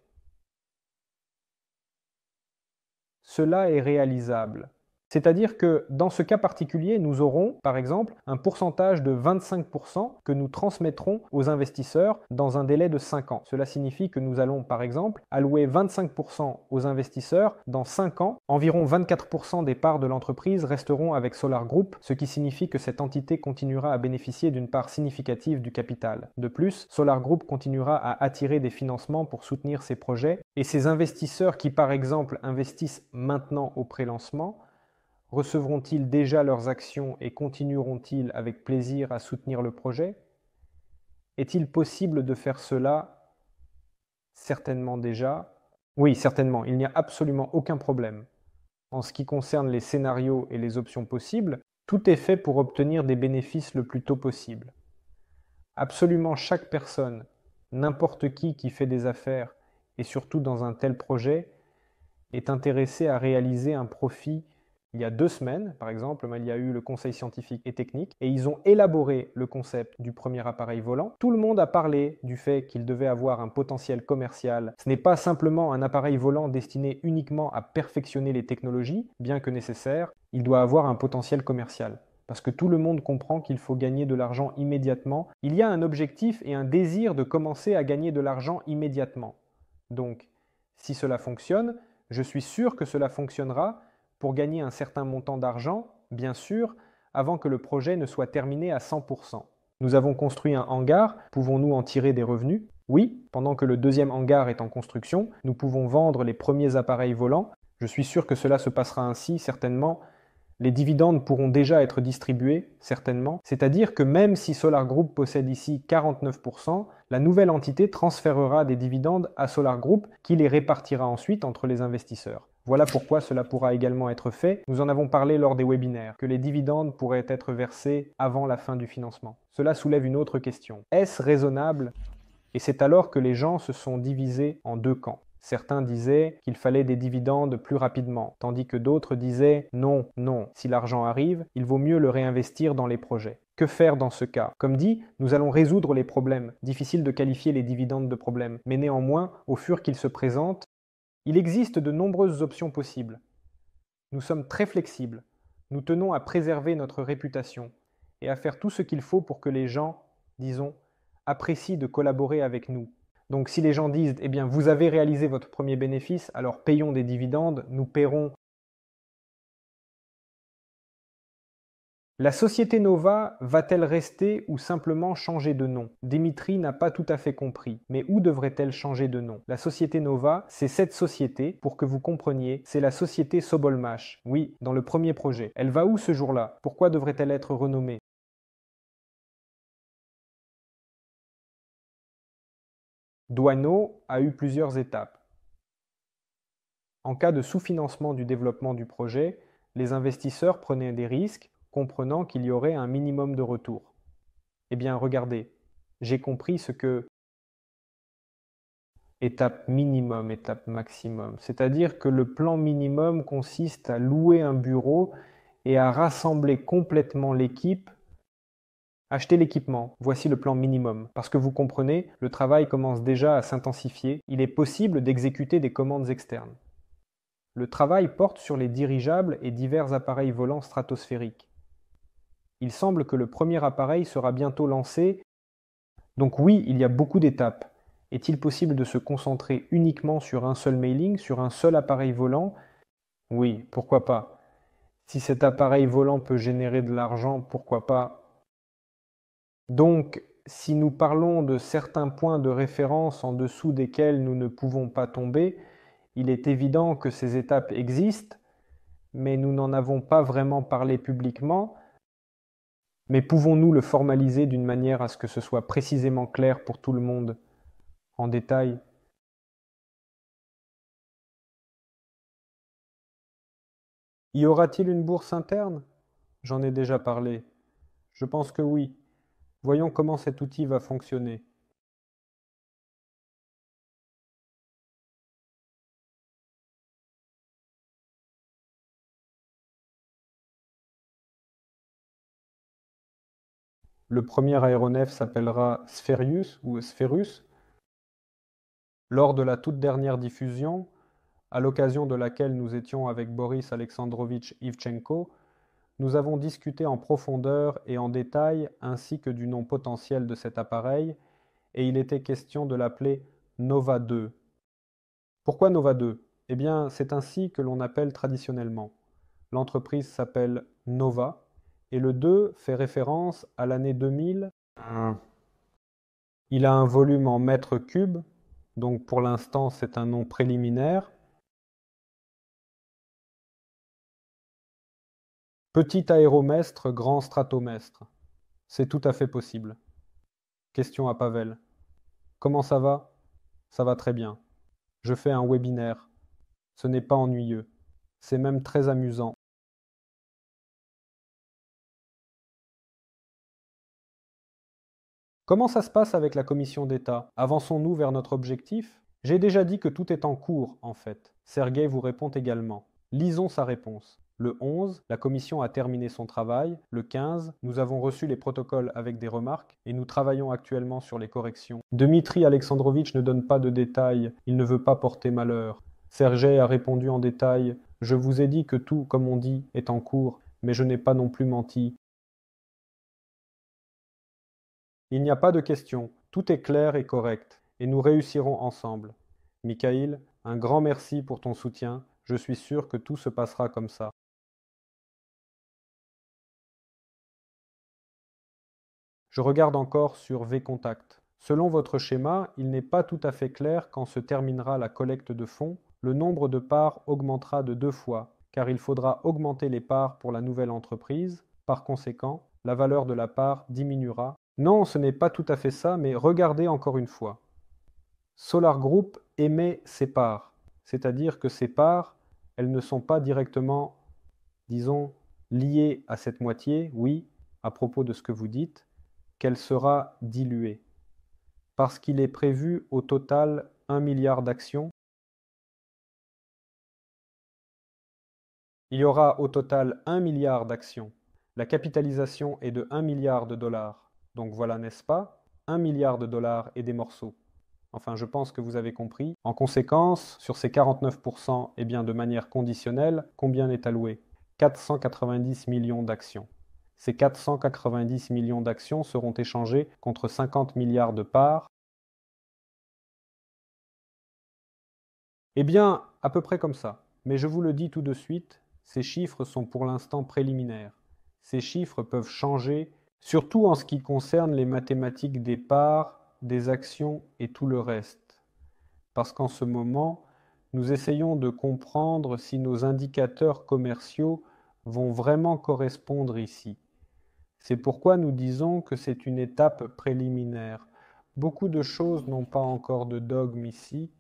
Cela est réalisable, c'est-à-dire que dans ce cas particulier, nous aurons par exemple un pourcentage de 25% que nous transmettrons aux investisseurs dans un délai de 5 ans. Cela signifie que nous allons par exemple allouer 25% aux investisseurs dans 5 ans. Environ 24% des parts de l'entreprise resteront avec Solar Group, ce qui signifie que cette entité continuera à bénéficier d'une part significative du capital. De plus, Solar Group continuera à attirer des financements pour soutenir ses projets et ces investisseurs qui par exemple investissent maintenant au pré-lancement Recevront-ils déjà leurs actions et continueront-ils avec plaisir à soutenir le projet Est-il possible de faire cela Certainement déjà. Oui, certainement, il n'y a absolument aucun problème. En ce qui concerne les scénarios et les options possibles, tout est fait pour obtenir des bénéfices le plus tôt possible. Absolument chaque personne, n'importe qui qui fait des affaires, et surtout dans un tel projet, est intéressé à réaliser un profit il y a deux semaines, par exemple, il y a eu le conseil scientifique et technique et ils ont élaboré le concept du premier appareil volant. Tout le monde a parlé du fait qu'il devait avoir un potentiel commercial. Ce n'est pas simplement un appareil volant destiné uniquement à perfectionner les technologies, bien que nécessaire, il doit avoir un potentiel commercial. Parce que tout le monde comprend qu'il faut gagner de l'argent immédiatement. Il y a un objectif et un désir de commencer à gagner de l'argent immédiatement. Donc, si cela fonctionne, je suis sûr que cela fonctionnera pour gagner un certain montant d'argent, bien sûr, avant que le projet ne soit terminé à 100%. Nous avons construit un hangar, pouvons-nous en tirer des revenus Oui, pendant que le deuxième hangar est en construction, nous pouvons vendre les premiers appareils volants. Je suis sûr que cela se passera ainsi, certainement. Les dividendes pourront déjà être distribués, certainement. C'est-à-dire que même si Solar Group possède ici 49%, la nouvelle entité transférera des dividendes à Solar Group qui les répartira ensuite entre les investisseurs. Voilà pourquoi cela pourra également être fait. Nous en avons parlé lors des webinaires, que les dividendes pourraient être versés avant la fin du financement. Cela soulève une autre question. Est-ce raisonnable Et c'est alors que les gens se sont divisés en deux camps. Certains disaient qu'il fallait des dividendes plus rapidement, tandis que d'autres disaient non, non, si l'argent arrive, il vaut mieux le réinvestir dans les projets. Que faire dans ce cas Comme dit, nous allons résoudre les problèmes. Difficile de qualifier les dividendes de problèmes, mais néanmoins, au fur qu'ils se présentent, il existe de nombreuses options possibles. Nous sommes très flexibles. Nous tenons à préserver notre réputation et à faire tout ce qu'il faut pour que les gens, disons, apprécient de collaborer avec nous. Donc si les gens disent, eh bien, vous avez réalisé votre premier bénéfice, alors payons des dividendes, nous paierons La société Nova va-t-elle rester ou simplement changer de nom Dimitri n'a pas tout à fait compris. Mais où devrait-elle changer de nom La société Nova, c'est cette société, pour que vous compreniez, c'est la société Sobolmash. Oui, dans le premier projet. Elle va où ce jour-là Pourquoi devrait-elle être renommée Douaneau a eu plusieurs étapes. En cas de sous-financement du développement du projet, les investisseurs prenaient des risques comprenant qu'il y aurait un minimum de retour. Eh bien, regardez, j'ai compris ce que étape minimum, étape maximum. C'est-à-dire que le plan minimum consiste à louer un bureau et à rassembler complètement l'équipe. acheter l'équipement, voici le plan minimum. Parce que vous comprenez, le travail commence déjà à s'intensifier, il est possible d'exécuter des commandes externes. Le travail porte sur les dirigeables et divers appareils volants stratosphériques. Il semble que le premier appareil sera bientôt lancé, donc oui, il y a beaucoup d'étapes. Est-il possible de se concentrer uniquement sur un seul mailing, sur un seul appareil volant Oui, pourquoi pas. Si cet appareil volant peut générer de l'argent, pourquoi pas Donc, si nous parlons de certains points de référence en dessous desquels nous ne pouvons pas tomber, il est évident que ces étapes existent, mais nous n'en avons pas vraiment parlé publiquement, mais pouvons-nous le formaliser d'une manière à ce que ce soit précisément clair pour tout le monde, en détail Y aura-t-il une bourse interne J'en ai déjà parlé. Je pense que oui. Voyons comment cet outil va fonctionner. Le premier aéronef s'appellera Spherius ou Sphérus. Lors de la toute dernière diffusion, à l'occasion de laquelle nous étions avec Boris Alexandrovitch Ivchenko, nous avons discuté en profondeur et en détail ainsi que du nom potentiel de cet appareil, et il était question de l'appeler Nova 2. Pourquoi Nova 2 Eh bien, c'est ainsi que l'on appelle traditionnellement. L'entreprise s'appelle Nova, et le 2 fait référence à l'année 2000. Il a un volume en mètres cubes, donc pour l'instant c'est un nom préliminaire. Petit aéromestre, grand stratomestre. C'est tout à fait possible. Question à Pavel. Comment ça va Ça va très bien. Je fais un webinaire. Ce n'est pas ennuyeux. C'est même très amusant. Comment ça se passe avec la Commission d'État Avançons-nous vers notre objectif J'ai déjà dit que tout est en cours, en fait. Sergueï vous répond également. Lisons sa réponse. Le 11, la commission a terminé son travail. Le 15, nous avons reçu les protocoles avec des remarques et nous travaillons actuellement sur les corrections. Dmitri Alexandrovitch ne donne pas de détails, il ne veut pas porter malheur. Sergei a répondu en détail Je vous ai dit que tout, comme on dit, est en cours, mais je n'ai pas non plus menti. Il n'y a pas de question, tout est clair et correct, et nous réussirons ensemble. Mikhaïl, un grand merci pour ton soutien, je suis sûr que tout se passera comme ça. Je regarde encore sur V-Contact. Selon votre schéma, il n'est pas tout à fait clair quand se terminera la collecte de fonds, le nombre de parts augmentera de deux fois, car il faudra augmenter les parts pour la nouvelle entreprise, par conséquent, la valeur de la part diminuera non, ce n'est pas tout à fait ça, mais regardez encore une fois. Solar Group émet ses parts, c'est-à-dire que ses parts, elles ne sont pas directement, disons, liées à cette moitié, oui, à propos de ce que vous dites, qu'elle sera diluée. Parce qu'il est prévu au total 1 milliard d'actions. Il y aura au total 1 milliard d'actions. La capitalisation est de 1 milliard de dollars. Donc voilà, n'est-ce pas Un milliard de dollars et des morceaux. Enfin, je pense que vous avez compris. En conséquence, sur ces 49%, et eh bien de manière conditionnelle, combien est alloué 490 millions d'actions. Ces 490 millions d'actions seront échangées contre 50 milliards de parts. Eh bien, à peu près comme ça. Mais je vous le dis tout de suite, ces chiffres sont pour l'instant préliminaires. Ces chiffres peuvent changer surtout en ce qui concerne les mathématiques des parts, des actions et tout le reste. Parce qu'en ce moment, nous essayons de comprendre si nos indicateurs commerciaux vont vraiment correspondre ici. C'est pourquoi nous disons que c'est une étape préliminaire. Beaucoup de choses n'ont pas encore de dogme ici,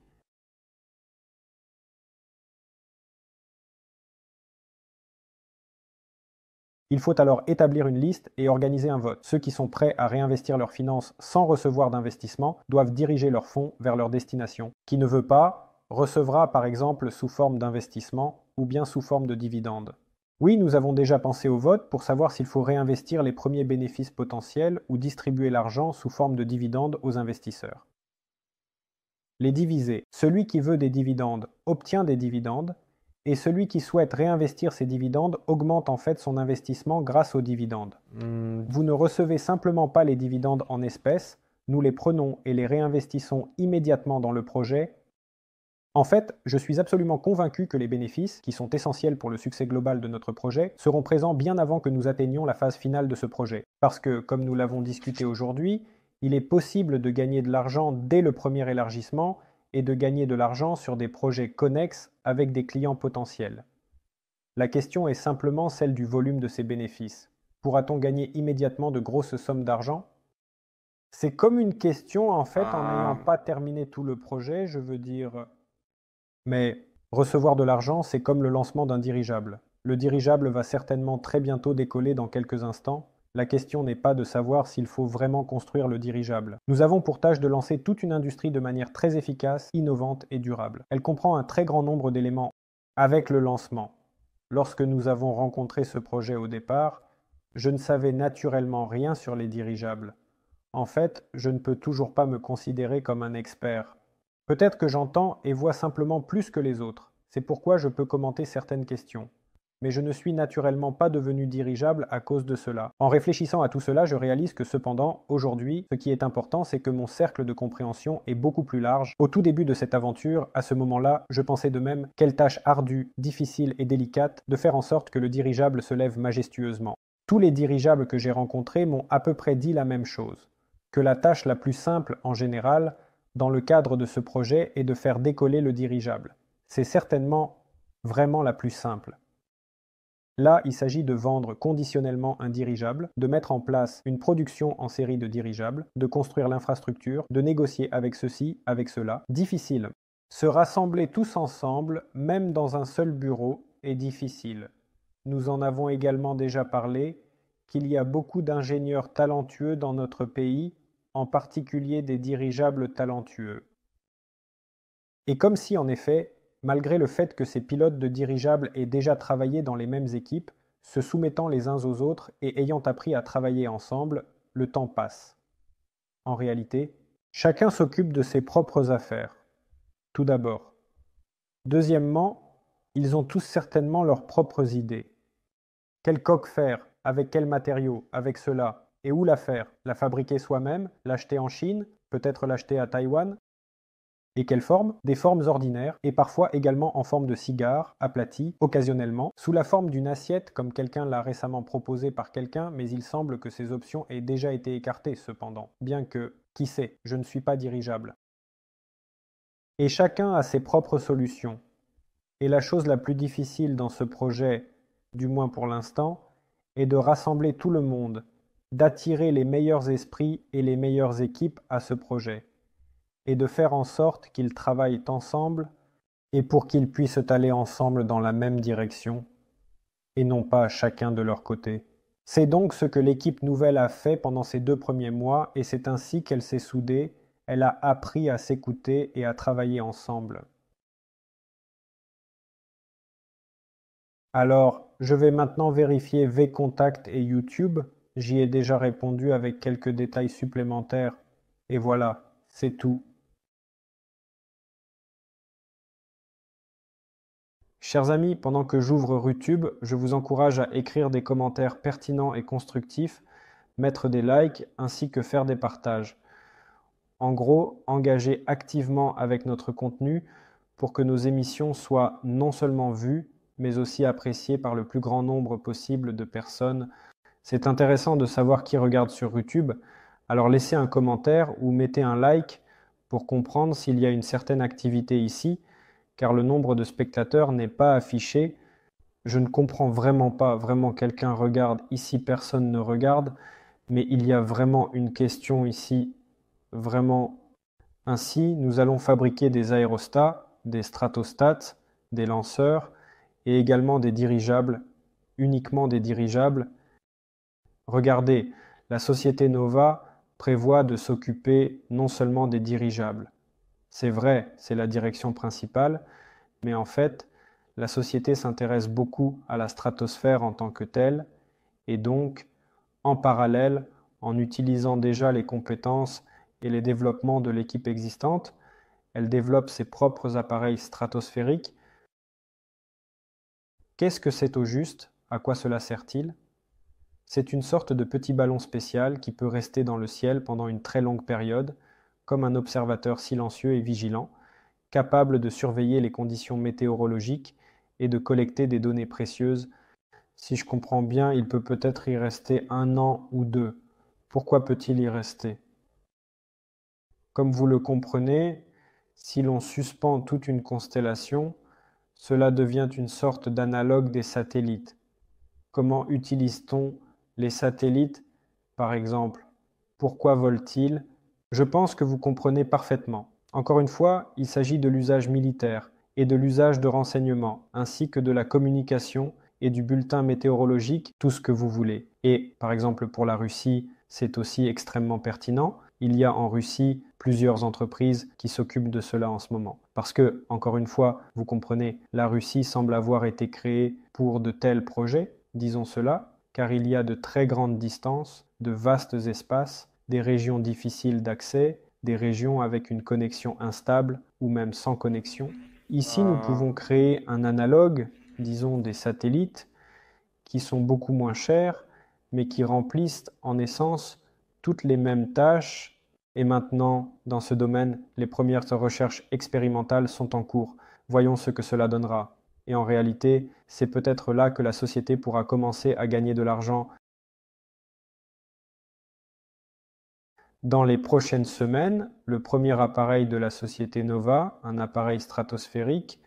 Il faut alors établir une liste et organiser un vote. Ceux qui sont prêts à réinvestir leurs finances sans recevoir d'investissement doivent diriger leurs fonds vers leur destination. Qui ne veut pas recevra par exemple sous forme d'investissement ou bien sous forme de dividendes. Oui, nous avons déjà pensé au vote pour savoir s'il faut réinvestir les premiers bénéfices potentiels ou distribuer l'argent sous forme de dividendes aux investisseurs. Les diviser. Celui qui veut des dividendes obtient des dividendes et celui qui souhaite réinvestir ses dividendes augmente en fait son investissement grâce aux dividendes. Hmm. Vous ne recevez simplement pas les dividendes en espèces, nous les prenons et les réinvestissons immédiatement dans le projet. En fait, je suis absolument convaincu que les bénéfices, qui sont essentiels pour le succès global de notre projet, seront présents bien avant que nous atteignions la phase finale de ce projet. Parce que, comme nous l'avons discuté aujourd'hui, il est possible de gagner de l'argent dès le premier élargissement et de gagner de l'argent sur des projets connexes avec des clients potentiels. La question est simplement celle du volume de ces bénéfices. Pourra-t-on gagner immédiatement de grosses sommes d'argent C'est comme une question, en fait, en ah. n'ayant pas terminé tout le projet, je veux dire... Mais recevoir de l'argent, c'est comme le lancement d'un dirigeable. Le dirigeable va certainement très bientôt décoller dans quelques instants, la question n'est pas de savoir s'il faut vraiment construire le dirigeable. Nous avons pour tâche de lancer toute une industrie de manière très efficace, innovante et durable. Elle comprend un très grand nombre d'éléments. Avec le lancement, lorsque nous avons rencontré ce projet au départ, je ne savais naturellement rien sur les dirigeables. En fait, je ne peux toujours pas me considérer comme un expert. Peut-être que j'entends et vois simplement plus que les autres. C'est pourquoi je peux commenter certaines questions mais je ne suis naturellement pas devenu dirigeable à cause de cela. En réfléchissant à tout cela, je réalise que cependant, aujourd'hui, ce qui est important, c'est que mon cercle de compréhension est beaucoup plus large. Au tout début de cette aventure, à ce moment-là, je pensais de même quelle tâche ardue, difficile et délicate de faire en sorte que le dirigeable se lève majestueusement. Tous les dirigeables que j'ai rencontrés m'ont à peu près dit la même chose, que la tâche la plus simple en général, dans le cadre de ce projet, est de faire décoller le dirigeable. C'est certainement vraiment la plus simple. Là, il s'agit de vendre conditionnellement un dirigeable, de mettre en place une production en série de dirigeables, de construire l'infrastructure, de négocier avec ceci, avec cela. Difficile. Se rassembler tous ensemble, même dans un seul bureau, est difficile. Nous en avons également déjà parlé, qu'il y a beaucoup d'ingénieurs talentueux dans notre pays, en particulier des dirigeables talentueux. Et comme si en effet malgré le fait que ces pilotes de dirigeables aient déjà travaillé dans les mêmes équipes, se soumettant les uns aux autres et ayant appris à travailler ensemble, le temps passe. En réalité, chacun s'occupe de ses propres affaires. Tout d'abord. Deuxièmement, ils ont tous certainement leurs propres idées. Quel coque faire Avec quels matériaux Avec cela Et où la faire La fabriquer soi-même L'acheter en Chine Peut-être l'acheter à Taïwan et quelles formes Des formes ordinaires, et parfois également en forme de cigare, aplatie, occasionnellement, sous la forme d'une assiette, comme quelqu'un l'a récemment proposé par quelqu'un, mais il semble que ces options aient déjà été écartées cependant, bien que, qui sait, je ne suis pas dirigeable. Et chacun a ses propres solutions. Et la chose la plus difficile dans ce projet, du moins pour l'instant, est de rassembler tout le monde, d'attirer les meilleurs esprits et les meilleures équipes à ce projet et de faire en sorte qu'ils travaillent ensemble et pour qu'ils puissent aller ensemble dans la même direction, et non pas chacun de leur côté. C'est donc ce que l'équipe nouvelle a fait pendant ces deux premiers mois, et c'est ainsi qu'elle s'est soudée, elle a appris à s'écouter et à travailler ensemble. Alors, je vais maintenant vérifier VContact et YouTube. J'y ai déjà répondu avec quelques détails supplémentaires. Et voilà, c'est tout. Chers amis, pendant que j'ouvre YouTube, je vous encourage à écrire des commentaires pertinents et constructifs, mettre des likes ainsi que faire des partages. En gros, engager activement avec notre contenu pour que nos émissions soient non seulement vues, mais aussi appréciées par le plus grand nombre possible de personnes. C'est intéressant de savoir qui regarde sur YouTube, alors laissez un commentaire ou mettez un like pour comprendre s'il y a une certaine activité ici car le nombre de spectateurs n'est pas affiché. Je ne comprends vraiment pas, vraiment quelqu'un regarde, ici personne ne regarde, mais il y a vraiment une question ici, vraiment. Ainsi, nous allons fabriquer des aérostats, des stratostats, des lanceurs et également des dirigeables, uniquement des dirigeables. Regardez, la société Nova prévoit de s'occuper non seulement des dirigeables, c'est vrai, c'est la direction principale, mais en fait, la société s'intéresse beaucoup à la stratosphère en tant que telle, et donc, en parallèle, en utilisant déjà les compétences et les développements de l'équipe existante, elle développe ses propres appareils stratosphériques. Qu'est-ce que c'est au juste À quoi cela sert-il C'est une sorte de petit ballon spécial qui peut rester dans le ciel pendant une très longue période, comme un observateur silencieux et vigilant, capable de surveiller les conditions météorologiques et de collecter des données précieuses. Si je comprends bien, il peut peut-être y rester un an ou deux. Pourquoi peut-il y rester Comme vous le comprenez, si l'on suspend toute une constellation, cela devient une sorte d'analogue des satellites. Comment utilise-t-on les satellites, par exemple Pourquoi volent-ils je pense que vous comprenez parfaitement. Encore une fois, il s'agit de l'usage militaire et de l'usage de renseignements, ainsi que de la communication et du bulletin météorologique, tout ce que vous voulez. Et par exemple pour la Russie, c'est aussi extrêmement pertinent. Il y a en Russie plusieurs entreprises qui s'occupent de cela en ce moment. Parce que, encore une fois, vous comprenez, la Russie semble avoir été créée pour de tels projets, disons cela, car il y a de très grandes distances, de vastes espaces des régions difficiles d'accès, des régions avec une connexion instable ou même sans connexion. Ici, nous ah. pouvons créer un analogue, disons des satellites, qui sont beaucoup moins chers, mais qui remplissent en essence toutes les mêmes tâches. Et maintenant, dans ce domaine, les premières recherches expérimentales sont en cours. Voyons ce que cela donnera. Et en réalité, c'est peut-être là que la société pourra commencer à gagner de l'argent Dans les prochaines semaines, le premier appareil de la société Nova, un appareil stratosphérique,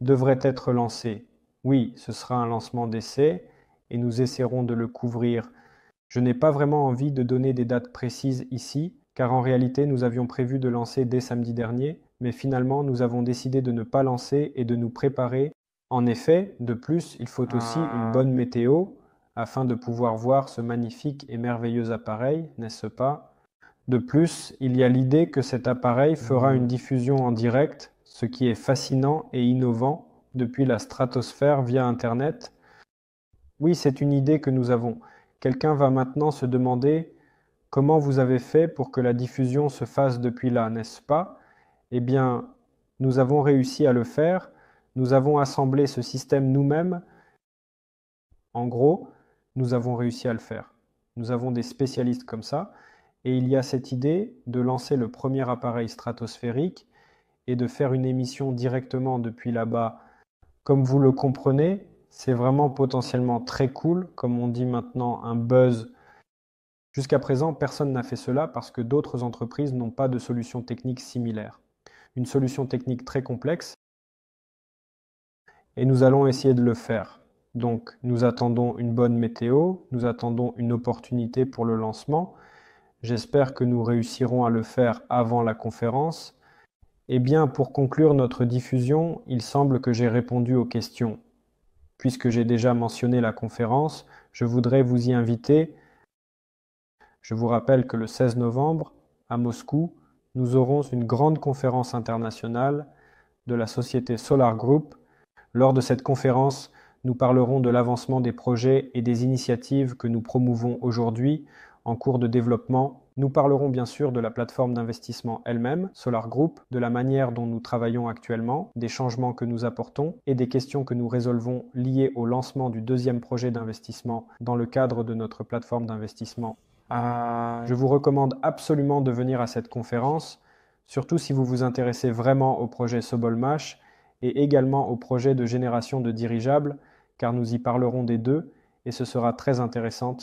devrait être lancé. Oui, ce sera un lancement d'essai et nous essaierons de le couvrir. Je n'ai pas vraiment envie de donner des dates précises ici, car en réalité nous avions prévu de lancer dès samedi dernier, mais finalement nous avons décidé de ne pas lancer et de nous préparer. En effet, de plus, il faut aussi une ah. bonne météo afin de pouvoir voir ce magnifique et merveilleux appareil, n'est-ce pas de plus, il y a l'idée que cet appareil fera une diffusion en direct, ce qui est fascinant et innovant depuis la stratosphère via Internet. Oui, c'est une idée que nous avons. Quelqu'un va maintenant se demander comment vous avez fait pour que la diffusion se fasse depuis là, n'est-ce pas Eh bien, nous avons réussi à le faire, nous avons assemblé ce système nous-mêmes. En gros, nous avons réussi à le faire. Nous avons des spécialistes comme ça. Et il y a cette idée de lancer le premier appareil stratosphérique et de faire une émission directement depuis là-bas. Comme vous le comprenez, c'est vraiment potentiellement très cool, comme on dit maintenant, un buzz. Jusqu'à présent, personne n'a fait cela parce que d'autres entreprises n'ont pas de solution technique similaire. Une solution technique très complexe. Et nous allons essayer de le faire. Donc nous attendons une bonne météo, nous attendons une opportunité pour le lancement, J'espère que nous réussirons à le faire avant la conférence. Eh bien, pour conclure notre diffusion, il semble que j'ai répondu aux questions. Puisque j'ai déjà mentionné la conférence, je voudrais vous y inviter. Je vous rappelle que le 16 novembre, à Moscou, nous aurons une grande conférence internationale de la société Solar Group. Lors de cette conférence, nous parlerons de l'avancement des projets et des initiatives que nous promouvons aujourd'hui en cours de développement. Nous parlerons bien sûr de la plateforme d'investissement elle-même, Solar Group, de la manière dont nous travaillons actuellement, des changements que nous apportons et des questions que nous résolvons liées au lancement du deuxième projet d'investissement dans le cadre de notre plateforme d'investissement. Euh, je vous recommande absolument de venir à cette conférence, surtout si vous vous intéressez vraiment au projet Sobolmash et également au projet de génération de dirigeables, car nous y parlerons des deux et ce sera très intéressant.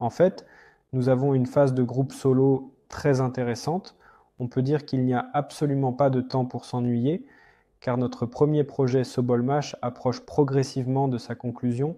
En fait, nous avons une phase de groupe solo très intéressante. On peut dire qu'il n'y a absolument pas de temps pour s'ennuyer, car notre premier projet Sobolmash approche progressivement de sa conclusion.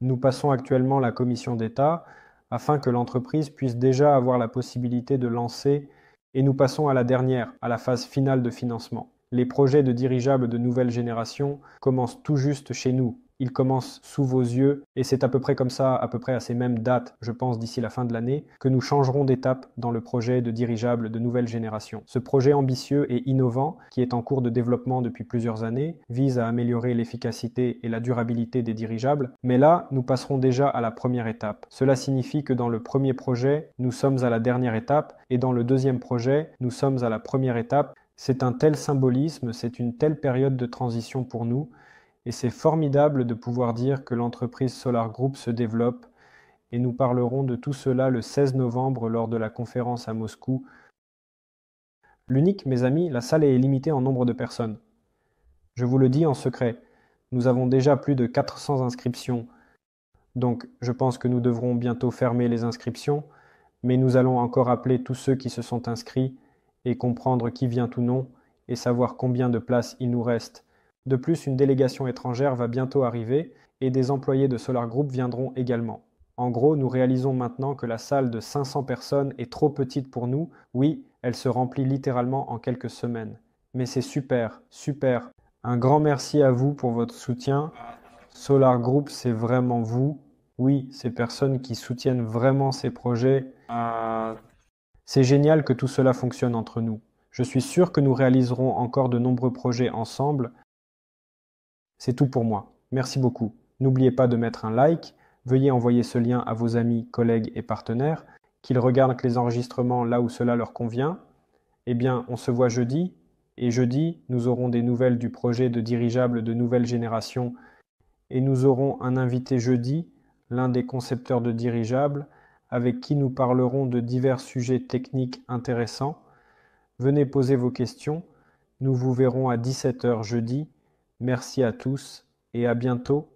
Nous passons actuellement la commission d'État afin que l'entreprise puisse déjà avoir la possibilité de lancer et nous passons à la dernière, à la phase finale de financement. Les projets de dirigeables de nouvelle génération commencent tout juste chez nous, il commence sous vos yeux et c'est à peu près comme ça, à peu près à ces mêmes dates, je pense d'ici la fin de l'année, que nous changerons d'étape dans le projet de dirigeable de nouvelle génération. Ce projet ambitieux et innovant, qui est en cours de développement depuis plusieurs années, vise à améliorer l'efficacité et la durabilité des dirigeables, mais là, nous passerons déjà à la première étape. Cela signifie que dans le premier projet, nous sommes à la dernière étape et dans le deuxième projet, nous sommes à la première étape. C'est un tel symbolisme, c'est une telle période de transition pour nous et c'est formidable de pouvoir dire que l'entreprise Solar Group se développe, et nous parlerons de tout cela le 16 novembre lors de la conférence à Moscou. L'unique, mes amis, la salle est limitée en nombre de personnes. Je vous le dis en secret, nous avons déjà plus de 400 inscriptions, donc je pense que nous devrons bientôt fermer les inscriptions, mais nous allons encore appeler tous ceux qui se sont inscrits et comprendre qui vient ou non, et savoir combien de places il nous reste. De plus, une délégation étrangère va bientôt arriver et des employés de Solar Group viendront également. En gros, nous réalisons maintenant que la salle de 500 personnes est trop petite pour nous. Oui, elle se remplit littéralement en quelques semaines. Mais c'est super, super. Un grand merci à vous pour votre soutien. Solar Group, c'est vraiment vous. Oui, ces personnes qui soutiennent vraiment ces projets. C'est génial que tout cela fonctionne entre nous. Je suis sûr que nous réaliserons encore de nombreux projets ensemble c'est tout pour moi. Merci beaucoup. N'oubliez pas de mettre un like. Veuillez envoyer ce lien à vos amis, collègues et partenaires, qu'ils regardent les enregistrements là où cela leur convient. Eh bien, on se voit jeudi, et jeudi, nous aurons des nouvelles du projet de dirigeable de nouvelle génération, et nous aurons un invité jeudi, l'un des concepteurs de dirigeables, avec qui nous parlerons de divers sujets techniques intéressants. Venez poser vos questions, nous vous verrons à 17h jeudi Merci à tous et à bientôt